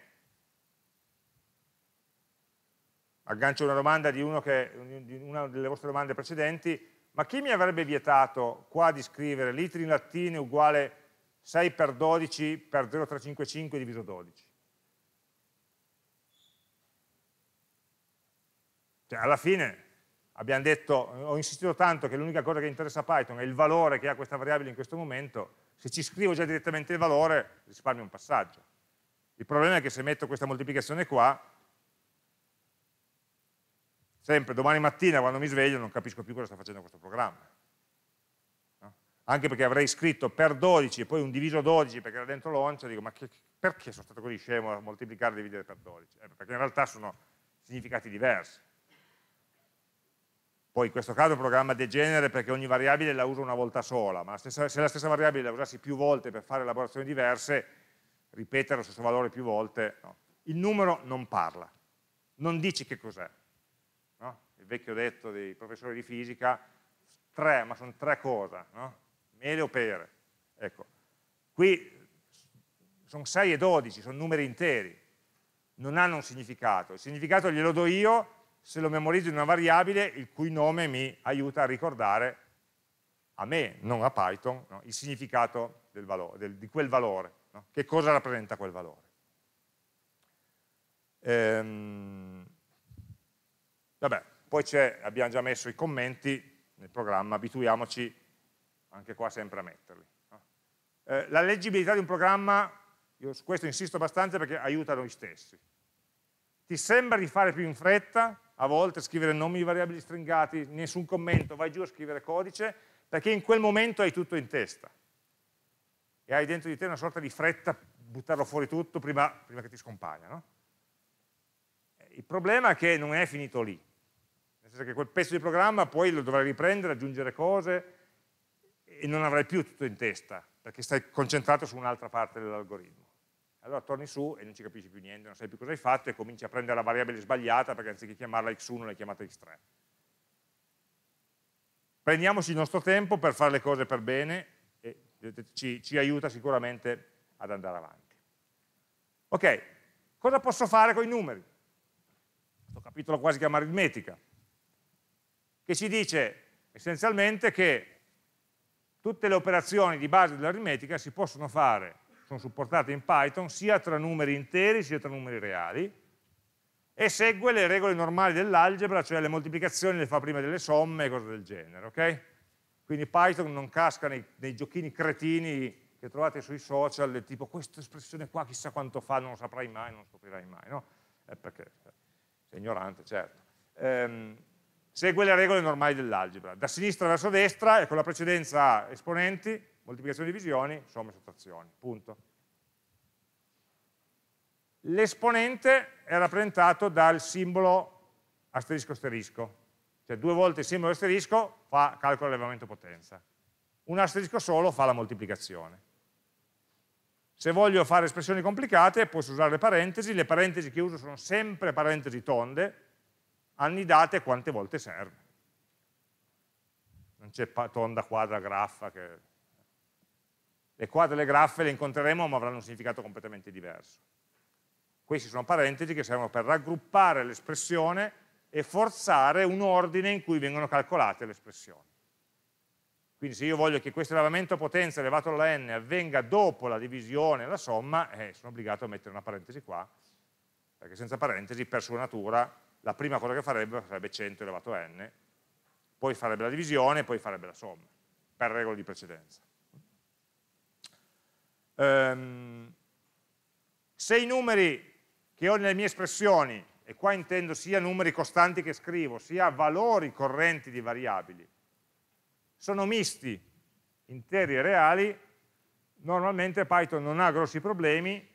aggancio una domanda di, uno che, di una delle vostre domande precedenti, ma chi mi avrebbe vietato qua di scrivere litri in lattine uguale 6 per 12 per 0,355 diviso 12? Cioè, alla fine abbiamo detto, ho insistito tanto che l'unica cosa che interessa a Python è il valore che ha questa variabile in questo momento, se ci scrivo già direttamente il valore risparmio un passaggio. Il problema è che se metto questa moltiplicazione qua, sempre domani mattina quando mi sveglio non capisco più cosa sta facendo questo programma. No? Anche perché avrei scritto per 12 e poi un diviso 12 perché era dentro launch, dico ma che, perché sono stato così scemo a moltiplicare e dividere per 12? Eh, perché in realtà sono significati diversi. Poi in questo caso il programma degenera perché ogni variabile la uso una volta sola, ma la stessa, se la stessa variabile la usassi più volte per fare elaborazioni diverse, ripetere lo stesso valore più volte, no. il numero non parla, non dice che cos'è vecchio detto dei professori di fisica, tre, ma sono tre cose, no? mele o pere. Ecco, qui sono 6 e 12, sono numeri interi, non hanno un significato. Il significato glielo do io se lo memorizzo in una variabile il cui nome mi aiuta a ricordare a me, non a Python, no? il significato del valore, del, di quel valore, no? che cosa rappresenta quel valore. Ehm, vabbè, poi abbiamo già messo i commenti nel programma, abituiamoci anche qua sempre a metterli. No? Eh, la leggibilità di un programma, io su questo insisto abbastanza perché aiuta noi stessi. Ti sembra di fare più in fretta, a volte scrivere nomi di variabili stringati, nessun commento, vai giù a scrivere codice, perché in quel momento hai tutto in testa. E hai dentro di te una sorta di fretta, buttarlo fuori tutto prima, prima che ti scompaia. No? Eh, il problema è che non è finito lì nel senso che quel pezzo di programma poi lo dovrai riprendere, aggiungere cose e non avrai più tutto in testa, perché stai concentrato su un'altra parte dell'algoritmo. Allora torni su e non ci capisci più niente, non sai più cosa hai fatto e cominci a prendere la variabile sbagliata perché anziché chiamarla x1 l'hai chiamata x3. Prendiamoci il nostro tempo per fare le cose per bene e ci, ci aiuta sicuramente ad andare avanti. Ok, cosa posso fare con i numeri? Questo capitolo quasi chiama aritmetica che ci dice essenzialmente che tutte le operazioni di base dell'aritmetica si possono fare, sono supportate in Python, sia tra numeri interi sia tra numeri reali, e segue le regole normali dell'algebra, cioè le moltiplicazioni le fa prima delle somme e cose del genere, ok? Quindi Python non casca nei, nei giochini cretini che trovate sui social, tipo questa espressione qua chissà quanto fa, non lo saprai mai, non lo scoprirai mai, no? È eh, perché cioè, sei ignorante, certo. Ehm, segue le regole normali dell'algebra, da sinistra verso destra e con la precedenza esponenti, moltiplicazioni e divisioni, somme e sottrazioni, punto. L'esponente è rappresentato dal simbolo asterisco asterisco, cioè due volte il simbolo asterisco fa calcolo allevamento potenza, un asterisco solo fa la moltiplicazione. Se voglio fare espressioni complicate posso usare le parentesi, le parentesi che uso sono sempre parentesi tonde, annidate quante volte serve. Non c'è tonda, quadra, graffa. Che... Le quadre e le graffe le incontreremo ma avranno un significato completamente diverso. Questi sono parentesi che servono per raggruppare l'espressione e forzare un ordine in cui vengono calcolate le espressioni. Quindi se io voglio che questo elevamento a potenza elevato alla n avvenga dopo la divisione e la somma, eh, sono obbligato a mettere una parentesi qua, perché senza parentesi per sua natura la prima cosa che farebbe sarebbe 100 elevato a n, poi farebbe la divisione, poi farebbe la somma, per regola di precedenza. Um, se i numeri che ho nelle mie espressioni, e qua intendo sia numeri costanti che scrivo, sia valori correnti di variabili, sono misti, interi e reali, normalmente Python non ha grossi problemi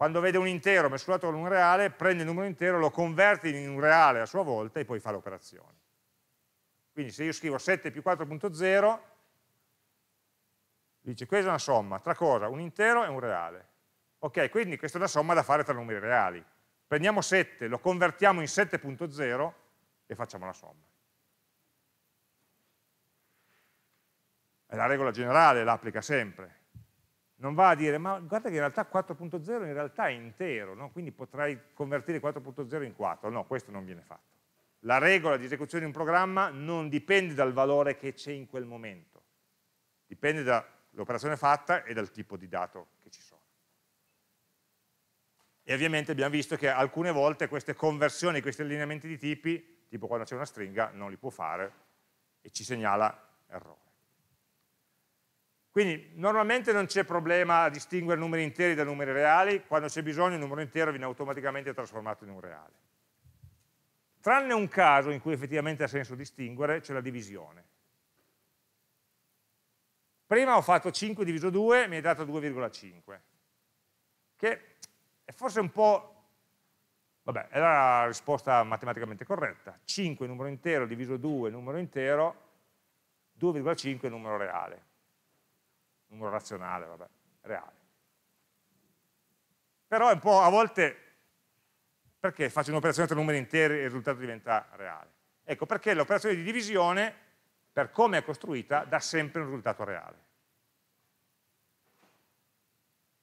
quando vede un intero mescolato con un reale, prende il numero intero, lo converte in un reale a sua volta e poi fa l'operazione. Quindi se io scrivo 7 più 4.0, dice questa è una somma, tra cosa? Un intero e un reale. Ok, quindi questa è una somma da fare tra numeri reali. Prendiamo 7, lo convertiamo in 7.0 e facciamo la somma. È la regola generale, l'applica sempre non va a dire ma guarda che in realtà 4.0 in realtà è intero, no? quindi potrai convertire 4.0 in 4, no, questo non viene fatto. La regola di esecuzione di un programma non dipende dal valore che c'è in quel momento, dipende dall'operazione fatta e dal tipo di dato che ci sono. E ovviamente abbiamo visto che alcune volte queste conversioni, questi allineamenti di tipi, tipo quando c'è una stringa, non li può fare e ci segnala errore. Quindi normalmente non c'è problema a distinguere numeri interi da numeri reali, quando c'è bisogno il numero intero viene automaticamente trasformato in un reale. Tranne un caso in cui effettivamente ha senso distinguere, c'è la divisione. Prima ho fatto 5 diviso 2, mi è dato 2,5, che è forse un po', vabbè, è la risposta matematicamente corretta. 5 numero intero diviso 2 numero intero, 2,5 numero reale numero razionale, vabbè, reale. Però è un po' a volte, perché faccio un'operazione tra numeri interi e il risultato diventa reale? Ecco, perché l'operazione di divisione, per come è costruita, dà sempre un risultato reale.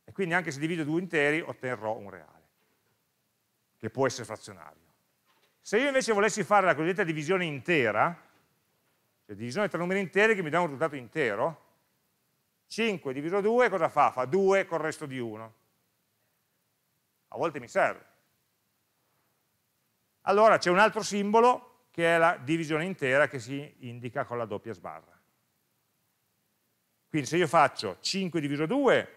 E quindi anche se divido due interi, otterrò un reale, che può essere frazionario. Se io invece volessi fare la cosiddetta divisione intera, cioè divisione tra numeri interi che mi dà un risultato intero, 5 diviso 2 cosa fa? Fa 2 col resto di 1. A volte mi serve. Allora c'è un altro simbolo che è la divisione intera che si indica con la doppia sbarra. Quindi se io faccio 5 diviso 2,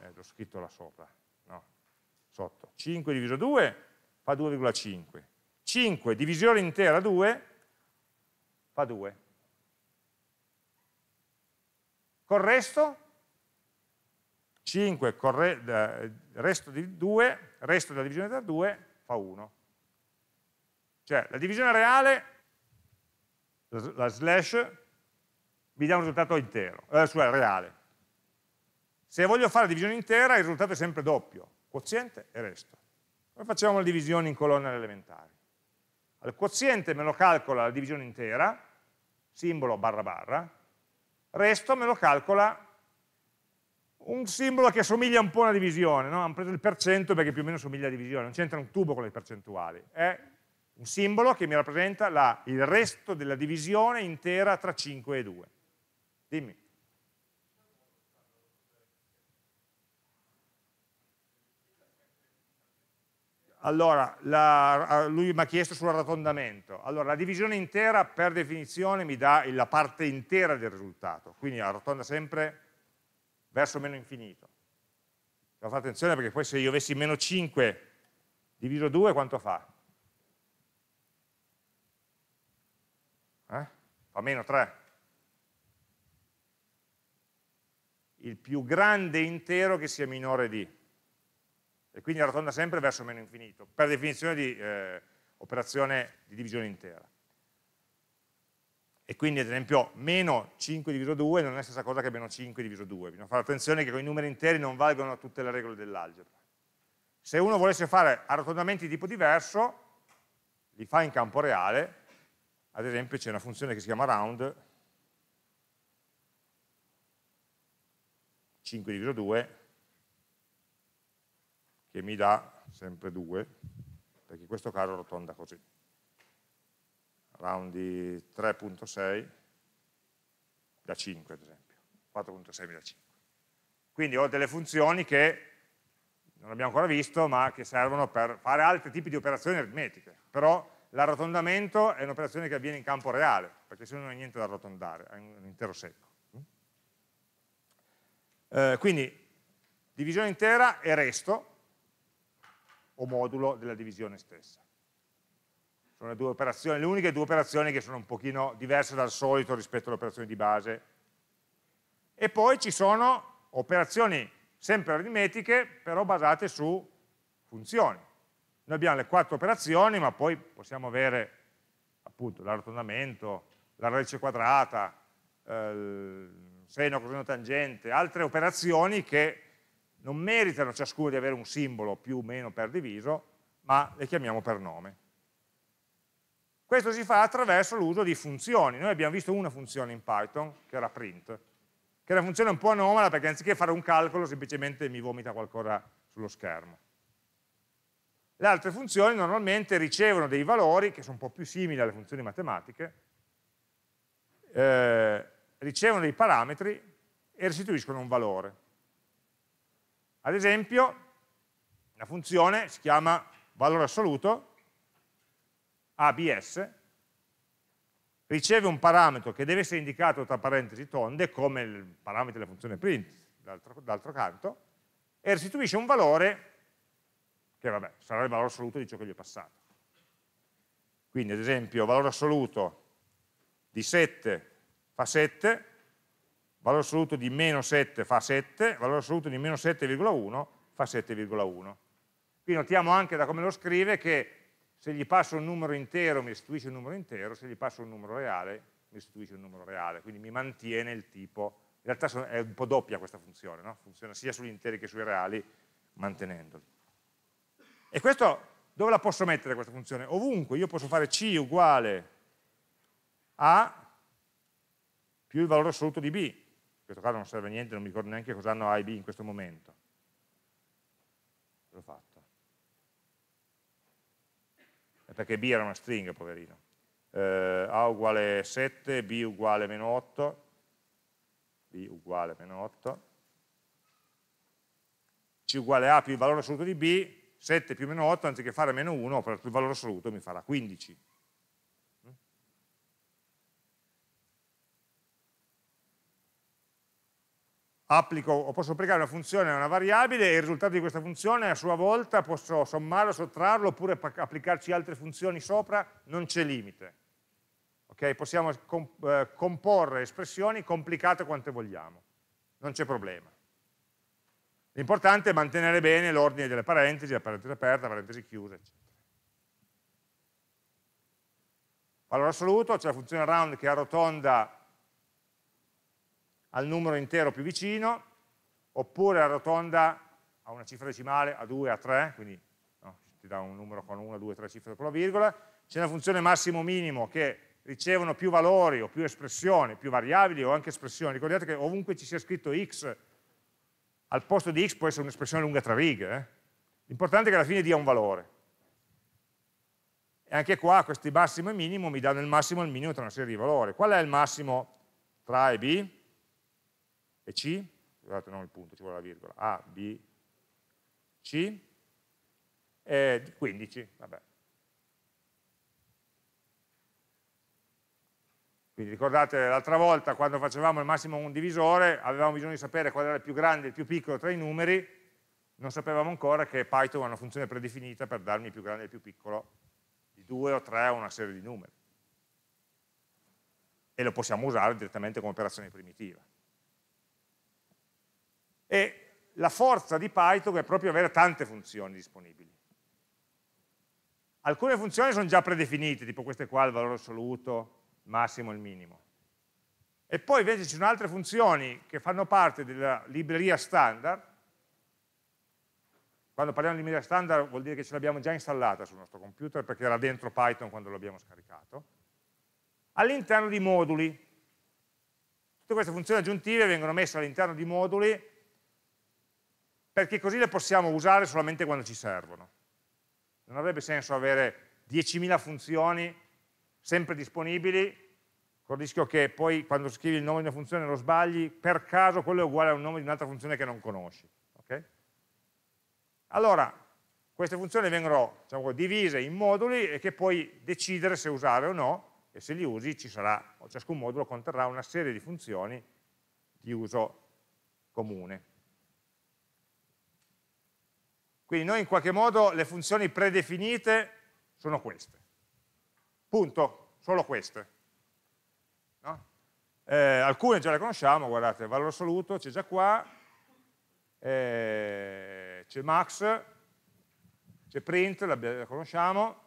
eh, l'ho scritto là sopra, no, sotto, 5 diviso 2 fa 2,5, 5 divisione intera 2 fa 2. Col resto, 5 col re, eh, resto di 2, resto della divisione da 2 fa 1. Cioè la divisione reale, la slash, mi dà un risultato intero, eh, cioè reale. Se voglio fare la divisione intera il risultato è sempre doppio, quoziente e resto. Come facciamo le divisioni in colonne elementari? Al quoziente me lo calcola la divisione intera, simbolo barra barra, resto me lo calcola un simbolo che assomiglia un po' a una divisione, no? hanno preso il percento perché più o meno somiglia a divisione, non c'entra un tubo con le percentuali, è un simbolo che mi rappresenta la, il resto della divisione intera tra 5 e 2. Dimmi. Allora, la, lui mi ha chiesto sull'arrotondamento. Allora, la divisione intera per definizione mi dà la parte intera del risultato, quindi arrotonda sempre verso meno infinito. Però fate attenzione perché poi se io avessi meno 5 diviso 2 quanto fa? Eh? Fa meno 3. Il più grande intero che sia minore di e quindi arrotonda sempre verso meno infinito, per definizione di eh, operazione di divisione intera. E quindi ad esempio meno 5 diviso 2 non è la stessa cosa che meno 5 diviso 2, bisogna fare attenzione che con i numeri interi non valgono tutte le regole dell'algebra. Se uno volesse fare arrotondamenti di tipo diverso, li fa in campo reale, ad esempio c'è una funzione che si chiama round, 5 diviso 2, che mi dà sempre 2, perché in questo caso rotonda così. Roundi 3.6 da 5 ad esempio, 4.6 da 5. Quindi ho delle funzioni che non abbiamo ancora visto, ma che servono per fare altri tipi di operazioni aritmetiche. Però l'arrotondamento è un'operazione che avviene in campo reale, perché se no non è niente da arrotondare, è un intero secco. Eh, quindi divisione intera e resto, o modulo della divisione stessa. Sono le, le uniche due operazioni che sono un pochino diverse dal solito rispetto alle operazioni di base. E poi ci sono operazioni sempre aritmetiche, però basate su funzioni. Noi abbiamo le quattro operazioni, ma poi possiamo avere appunto l'arrotondamento, la radice quadrata, eh, seno, coseno, tangente, altre operazioni che non meritano ciascuno di avere un simbolo più o meno per diviso, ma le chiamiamo per nome. Questo si fa attraverso l'uso di funzioni. Noi abbiamo visto una funzione in Python, che era print, che è una funzione un po' anomala perché anziché fare un calcolo semplicemente mi vomita qualcosa sullo schermo. Le altre funzioni normalmente ricevono dei valori che sono un po' più simili alle funzioni matematiche, eh, ricevono dei parametri e restituiscono un valore. Ad esempio, la funzione si chiama valore assoluto, ABS, riceve un parametro che deve essere indicato tra parentesi tonde, come il parametro della funzione print, d'altro canto, e restituisce un valore che vabbè, sarà il valore assoluto di ciò che gli è passato. Quindi ad esempio valore assoluto di 7 fa 7, valore assoluto di meno 7 fa 7, valore assoluto di meno 7,1 fa 7,1. Qui notiamo anche da come lo scrive che se gli passo un numero intero mi restituisce un numero intero, se gli passo un numero reale mi restituisce un numero reale, quindi mi mantiene il tipo. In realtà è un po' doppia questa funzione, no? funziona sia sugli interi che sui reali mantenendoli. E questo dove la posso mettere questa funzione? Ovunque, io posso fare C uguale a più il valore assoluto di B, questo caso non serve a niente, non mi ricordo neanche cosa hanno A e B in questo momento. L'ho fatto. Perché B era una stringa, poverino. Eh, A uguale 7, B uguale meno 8, B uguale meno 8, C uguale A più il valore assoluto di B, 7 più meno 8, anziché fare meno 1, ho preso il valore assoluto, mi farà 15. applico o posso applicare una funzione a una variabile e il risultato di questa funzione a sua volta posso sommarlo, sottrarlo oppure applicarci altre funzioni sopra, non c'è limite. Okay? Possiamo comp eh, comporre espressioni complicate quante vogliamo, non c'è problema. L'importante è mantenere bene l'ordine delle parentesi, la parentesi aperta, la parentesi chiusa, eccetera. Valore assoluto, c'è la funzione round che arrotonda al numero intero più vicino, oppure arrotonda a una cifra decimale, a 2, a 3, quindi no, ti dà un numero con 1, 2, 3 cifre dopo la virgola. C'è una funzione massimo-minimo che ricevono più valori o più espressioni, più variabili o anche espressioni. Ricordate che ovunque ci sia scritto x, al posto di x può essere un'espressione lunga tre righe. Eh? L'importante è che alla fine dia un valore. E anche qua questi massimo e minimo mi danno il massimo e il minimo tra una serie di valori. Qual è il massimo tra A e B? e C, scusate non il punto, ci vuole la virgola, A, B, C, e 15, vabbè. Quindi ricordate l'altra volta quando facevamo il massimo un divisore avevamo bisogno di sapere qual era il più grande e il più piccolo tra i numeri, non sapevamo ancora che Python ha una funzione predefinita per darmi il più grande e il più piccolo di due o tre o una serie di numeri. E lo possiamo usare direttamente come operazione primitiva. E la forza di Python è proprio avere tante funzioni disponibili. Alcune funzioni sono già predefinite, tipo queste qua, il valore assoluto, il massimo e il minimo. E poi invece ci sono altre funzioni che fanno parte della libreria standard. Quando parliamo di libreria standard vuol dire che ce l'abbiamo già installata sul nostro computer perché era dentro Python quando l'abbiamo scaricato. All'interno di moduli. Tutte queste funzioni aggiuntive vengono messe all'interno di moduli perché così le possiamo usare solamente quando ci servono. Non avrebbe senso avere 10.000 funzioni sempre disponibili, con il rischio che poi quando scrivi il nome di una funzione lo sbagli, per caso quello è uguale a un nome di un'altra funzione che non conosci. Okay? Allora, queste funzioni vengono diciamo, divise in moduli e che puoi decidere se usare o no, e se li usi ci sarà, ciascun modulo conterrà una serie di funzioni di uso comune. Quindi noi in qualche modo le funzioni predefinite sono queste. Punto, solo queste. No? Eh, alcune già le conosciamo, guardate, valore assoluto c'è già qua, eh, c'è max, c'è print, la, conosciamo,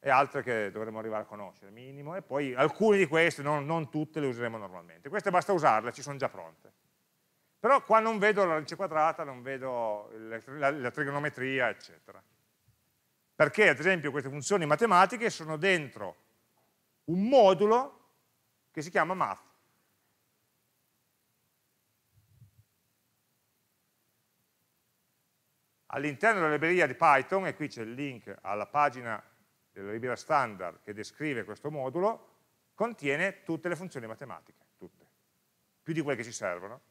e altre che dovremmo arrivare a conoscere, minimo, e poi alcune di queste, non, non tutte, le useremo normalmente. Queste basta usarle, ci sono già pronte. Però qua non vedo la radice quadrata, non vedo la, la trigonometria, eccetera. Perché, ad esempio, queste funzioni matematiche sono dentro un modulo che si chiama math. All'interno della libreria di Python, e qui c'è il link alla pagina della libreria standard che descrive questo modulo, contiene tutte le funzioni matematiche, tutte, più di quelle che ci servono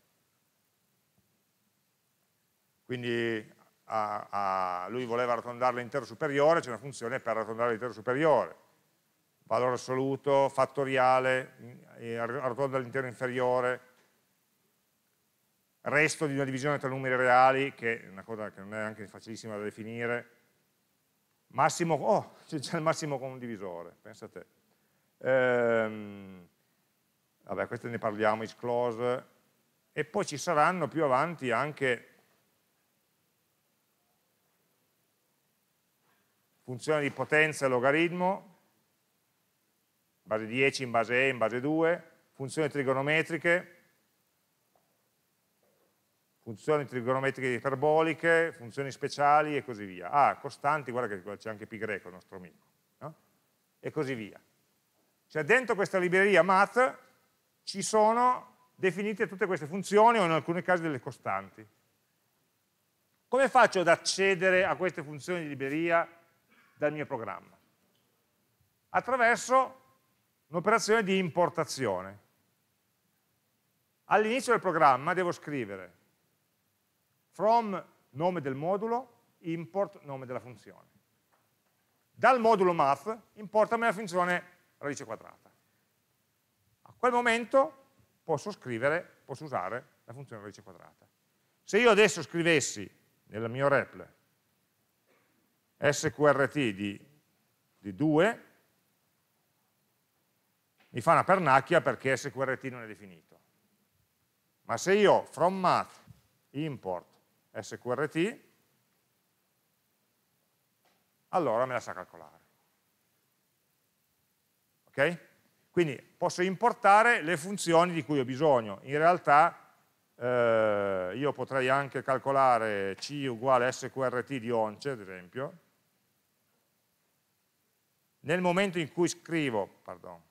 quindi a, a, lui voleva arrotondare l'intero superiore, c'è una funzione per arrotondare l'intero superiore, valore assoluto, fattoriale, eh, arrotonda l'intero inferiore, resto di una divisione tra numeri reali, che è una cosa che non è anche facilissima da definire, massimo, oh, c'è il massimo con un divisore, pensa a te. Ehm, vabbè, queste ne parliamo, is close, e poi ci saranno più avanti anche funzione di potenza e logaritmo, in base 10, in base E, in base 2, funzioni trigonometriche, funzioni trigonometriche iperboliche, funzioni speciali e così via. Ah, costanti, guarda che c'è anche pi greco il nostro amico, no? e così via. Cioè dentro questa libreria math ci sono definite tutte queste funzioni o in alcuni casi delle costanti. Come faccio ad accedere a queste funzioni di libreria dal mio programma attraverso un'operazione di importazione. All'inizio del programma devo scrivere from nome del modulo, import nome della funzione. Dal modulo math importami la funzione radice quadrata. A quel momento posso scrivere, posso usare la funzione radice quadrata. Se io adesso scrivessi nella mia REPL sqrt di, di 2 mi fa una pernacchia perché sqrt non è definito. Ma se io from math import sqrt, allora me la sa calcolare. Ok? Quindi posso importare le funzioni di cui ho bisogno. In realtà eh, io potrei anche calcolare c uguale sqrt di once, ad esempio, nel momento in cui scrivo, pardon,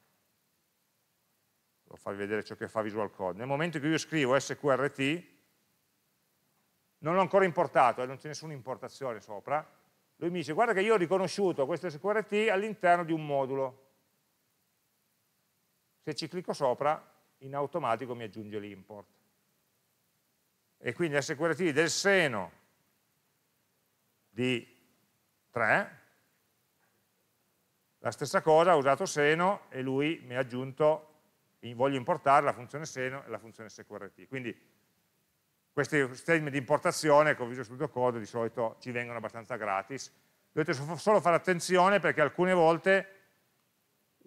devo farvi vedere ciò che fa Visual Code, nel momento in cui io scrivo sqrt, non l'ho ancora importato e eh, non c'è nessuna importazione sopra, lui mi dice guarda che io ho riconosciuto questo sqrt all'interno di un modulo. Se ci clicco sopra, in automatico mi aggiunge l'import. E quindi sqrt del seno di 3 la stessa cosa, ho usato seno e lui mi ha aggiunto, voglio importare la funzione seno e la funzione sqrt. Quindi questi statement di importazione con Visual Studio Code di solito ci vengono abbastanza gratis. Dovete solo fare attenzione perché alcune volte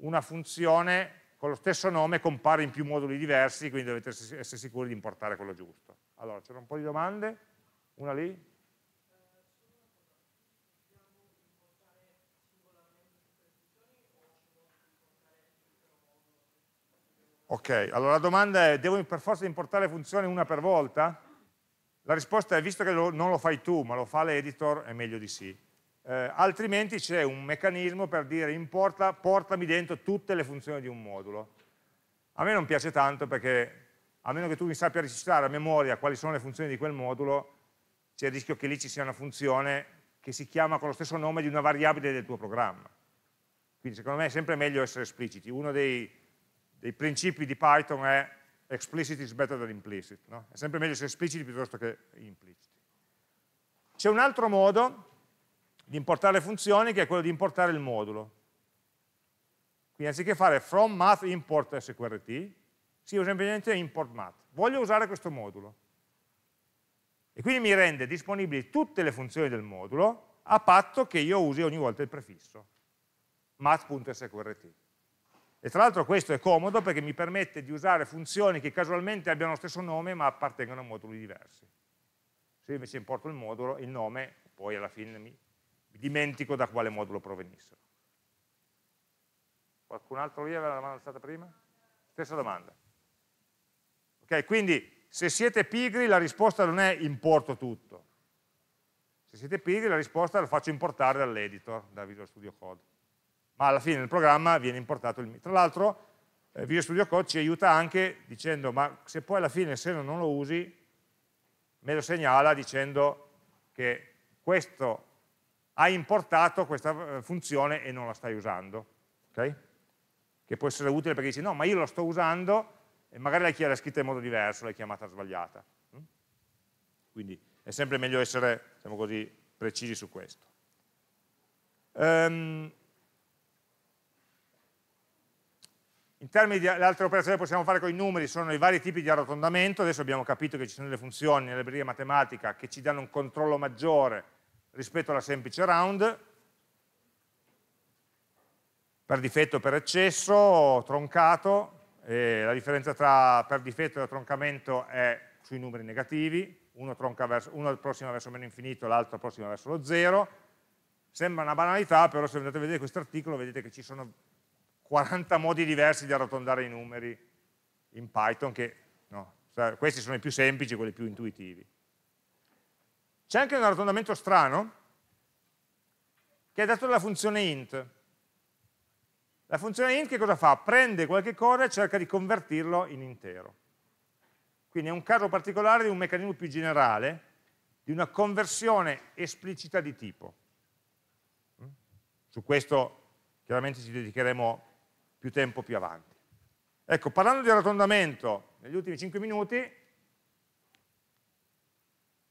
una funzione con lo stesso nome compare in più moduli diversi, quindi dovete essere sicuri di importare quello giusto. Allora, c'erano un po' di domande, una lì, Ok, allora la domanda è, devo per forza importare le funzioni una per volta? La risposta è, visto che lo, non lo fai tu, ma lo fa l'editor, è meglio di sì. Eh, altrimenti c'è un meccanismo per dire, importa, portami dentro tutte le funzioni di un modulo. A me non piace tanto perché, a meno che tu mi sappia recitare a memoria quali sono le funzioni di quel modulo, c'è il rischio che lì ci sia una funzione che si chiama con lo stesso nome di una variabile del tuo programma. Quindi secondo me è sempre meglio essere espliciti. Uno dei dei principi di Python è explicit is better than implicit, no? è sempre meglio essere espliciti piuttosto che impliciti. C'è un altro modo di importare le funzioni che è quello di importare il modulo. Quindi anziché fare from math import sqrt, si usa semplicemente import math. Voglio usare questo modulo. E quindi mi rende disponibili tutte le funzioni del modulo a patto che io usi ogni volta il prefisso math.sqrt. E tra l'altro questo è comodo perché mi permette di usare funzioni che casualmente abbiano lo stesso nome ma appartengono a moduli diversi. Se invece importo il modulo, il nome, poi alla fine mi, dimentico da quale modulo provenissero. Qualcun altro lì aveva la mano alzata prima? Stessa domanda. Ok, quindi se siete pigri la risposta non è importo tutto. Se siete pigri la risposta la faccio importare dall'editor, da Visual Studio Code ma alla fine del programma viene importato il MIT. Tra l'altro eh, Visual Studio Code ci aiuta anche dicendo ma se poi alla fine se non lo usi me lo segnala dicendo che questo ha importato questa eh, funzione e non la stai usando, okay? che può essere utile perché dici no ma io lo sto usando e magari l'hai scritta in modo diverso, l'hai chiamata sbagliata. Mm? Quindi è sempre meglio essere diciamo così, precisi su questo. Um, In termini di altre operazioni che possiamo fare con i numeri sono i vari tipi di arrotondamento, adesso abbiamo capito che ci sono delle funzioni nella libreria matematica che ci danno un controllo maggiore rispetto alla semplice round, per difetto per eccesso, troncato, la differenza tra per difetto e troncamento è sui numeri negativi, uno, tronca verso, uno prossima verso meno infinito, l'altro prossima verso lo zero, sembra una banalità, però se andate a vedere questo articolo vedete che ci sono 40 modi diversi di arrotondare i numeri in Python, che no, questi sono i più semplici, quelli più intuitivi. C'è anche un arrotondamento strano, che è dato dalla funzione int. La funzione int che cosa fa? Prende qualche cosa e cerca di convertirlo in intero. Quindi è un caso particolare di un meccanismo più generale, di una conversione esplicita di tipo. Su questo chiaramente ci dedicheremo più tempo più avanti. Ecco, parlando di arrotondamento, negli ultimi 5 minuti,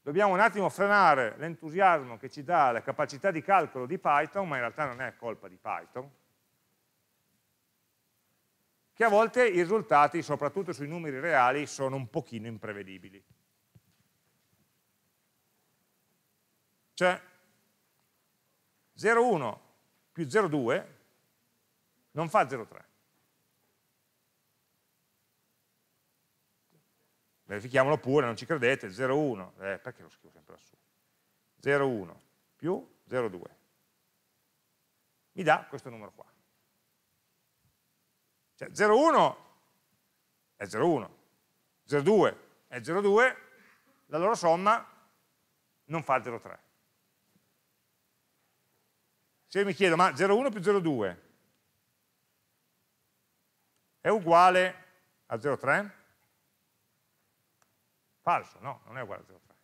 dobbiamo un attimo frenare l'entusiasmo che ci dà la capacità di calcolo di Python, ma in realtà non è colpa di Python, che a volte i risultati, soprattutto sui numeri reali, sono un pochino imprevedibili. Cioè, 0,1 più 0,2 non fa 0,3. Verifichiamolo pure, non ci credete, 0,1, eh, perché lo scrivo sempre lassù? 0,1 più 0,2 mi dà questo numero qua. Cioè 0,1 è 0,1, 0,2 è 0,2, la loro somma non fa 0,3. Se io mi chiedo, ma 0,1 più 0,2 è uguale a 0,3? Falso, no, non è uguale a 0,3.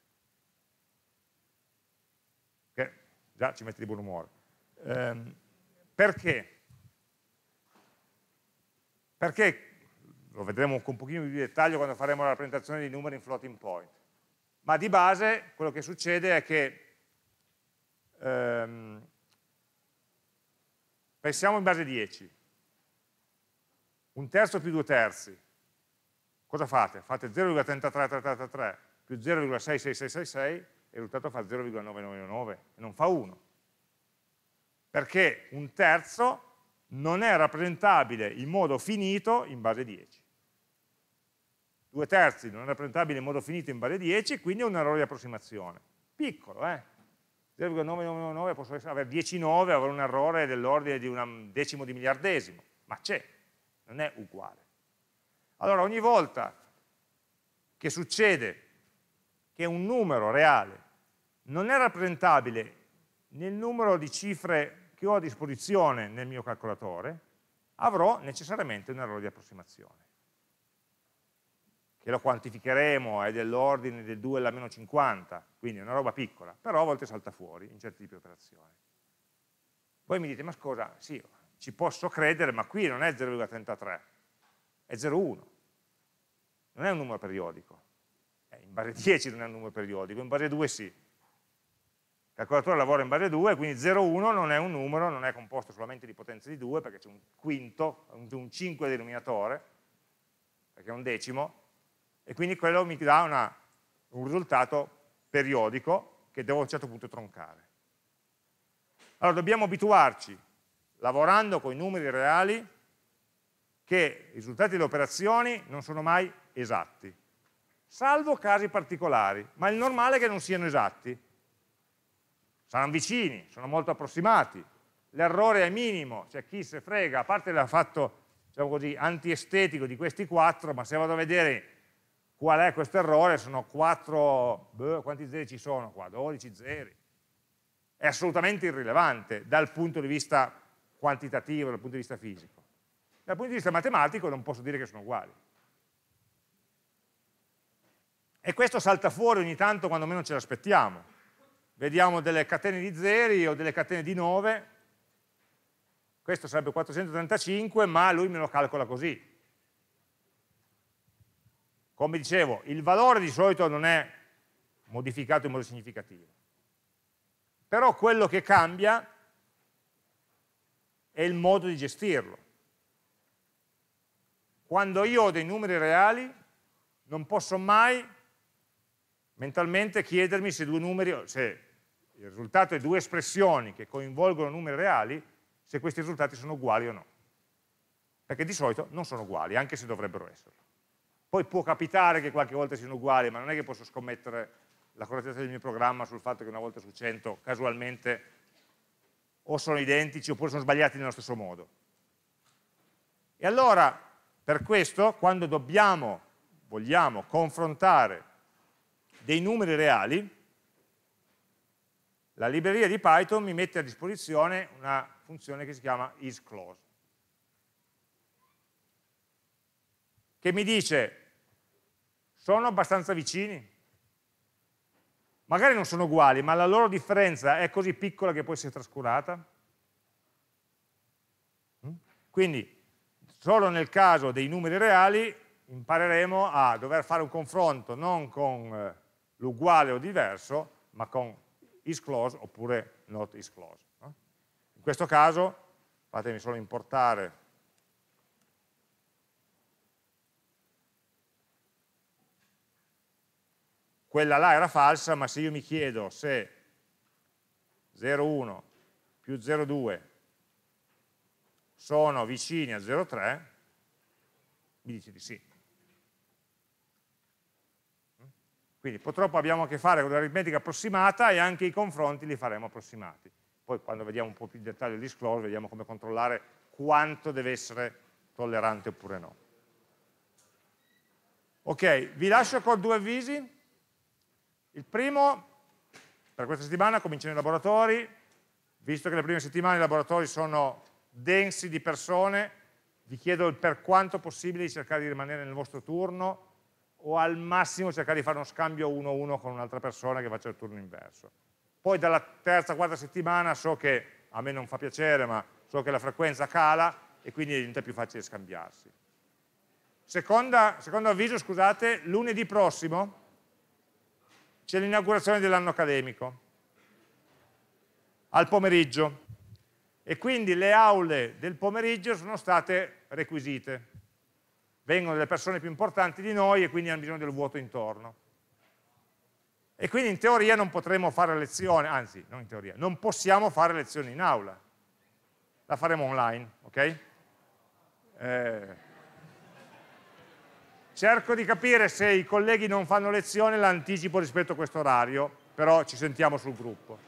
Che già ci mette di buon umore. Ehm, perché? Perché, lo vedremo con un pochino di dettaglio quando faremo la rappresentazione dei numeri in floating point, ma di base quello che succede è che ehm, pensiamo in base 10, un terzo più due terzi, cosa fate? Fate 0,33333 più 0,66666 e il risultato fa 0,999 e non fa 1. Perché un terzo non è rappresentabile in modo finito in base 10. Due terzi non è rappresentabile in modo finito in base 10, quindi è un errore di approssimazione. Piccolo, eh? 0,999 posso avere 10,9, avrò un errore dell'ordine di un decimo di miliardesimo, ma c'è non è uguale. Allora ogni volta che succede che un numero reale non è rappresentabile nel numero di cifre che ho a disposizione nel mio calcolatore, avrò necessariamente un errore di approssimazione. Che lo quantificheremo, è dell'ordine del 2 alla meno 50, quindi è una roba piccola, però a volte salta fuori in certi tipi di operazioni. Voi mi dite, ma scusa, sì, ci posso credere, ma qui non è 0,33, è 0,1. Eh, non è un numero periodico. in base 10 non è un numero periodico, in base 2 sì. Il calcolatore lavora in base 2, quindi 0,1 non è un numero, non è composto solamente di potenze di 2, perché c'è un quinto, un, un 5 denominatore, perché è un decimo, e quindi quello mi dà una, un risultato periodico che devo a un certo punto troncare. Allora dobbiamo abituarci lavorando con i numeri reali, che i risultati delle operazioni non sono mai esatti, salvo casi particolari, ma il normale è che non siano esatti. Saranno vicini, sono molto approssimati, l'errore è minimo, cioè chi se frega, a parte l'ha fatto diciamo così, antiestetico di questi quattro, ma se vado a vedere qual è questo errore, sono quattro boh, quanti zeri ci sono qua? 12 zeri. È assolutamente irrilevante dal punto di vista quantitativo, dal punto di vista fisico. Dal punto di vista matematico non posso dire che sono uguali. E questo salta fuori ogni tanto quando meno ce l'aspettiamo. Vediamo delle catene di zeri o delle catene di 9, questo sarebbe 435, ma lui me lo calcola così. Come dicevo, il valore di solito non è modificato in modo significativo. Però quello che cambia è il modo di gestirlo. Quando io ho dei numeri reali, non posso mai mentalmente chiedermi se due numeri, se il risultato è due espressioni che coinvolgono numeri reali, se questi risultati sono uguali o no. Perché di solito non sono uguali, anche se dovrebbero esserlo. Poi può capitare che qualche volta siano uguali, ma non è che posso scommettere la correttezza del mio programma sul fatto che una volta su 100 casualmente o sono identici oppure sono sbagliati nello stesso modo. E allora, per questo, quando dobbiamo, vogliamo confrontare dei numeri reali, la libreria di Python mi mette a disposizione una funzione che si chiama isClose, che mi dice, sono abbastanza vicini, magari non sono uguali, ma la loro differenza è così piccola che può essere trascurata? Mm? Quindi solo nel caso dei numeri reali impareremo a dover fare un confronto non con eh, l'uguale o diverso, ma con is close oppure not is close. In questo caso, fatemi solo importare quella là era falsa, ma se io mi chiedo se 0,1 più 0,2 sono vicini a 0,3, mi dice di sì. Quindi purtroppo abbiamo a che fare con l'aritmetica approssimata e anche i confronti li faremo approssimati. Poi quando vediamo un po' più in dettaglio il disclosure, vediamo come controllare quanto deve essere tollerante oppure no. Ok, vi lascio con due avvisi. Il primo, per questa settimana, cominciano i laboratori, visto che le prime settimane i laboratori sono densi di persone, vi chiedo per quanto possibile di cercare di rimanere nel vostro turno o al massimo cercare di fare uno scambio uno a uno con un'altra persona che faccia il turno inverso. Poi dalla terza, quarta settimana so che, a me non fa piacere, ma so che la frequenza cala e quindi diventa più facile scambiarsi. Seconda, secondo avviso, scusate, lunedì prossimo, c'è l'inaugurazione dell'anno accademico al pomeriggio e quindi le aule del pomeriggio sono state requisite. Vengono le persone più importanti di noi e quindi hanno bisogno del vuoto intorno. E quindi in teoria non potremo fare lezione anzi, non in teoria, non possiamo fare lezioni in aula. La faremo online, ok? Eh, Cerco di capire se i colleghi non fanno lezione, l'anticipo rispetto a questo orario, però ci sentiamo sul gruppo.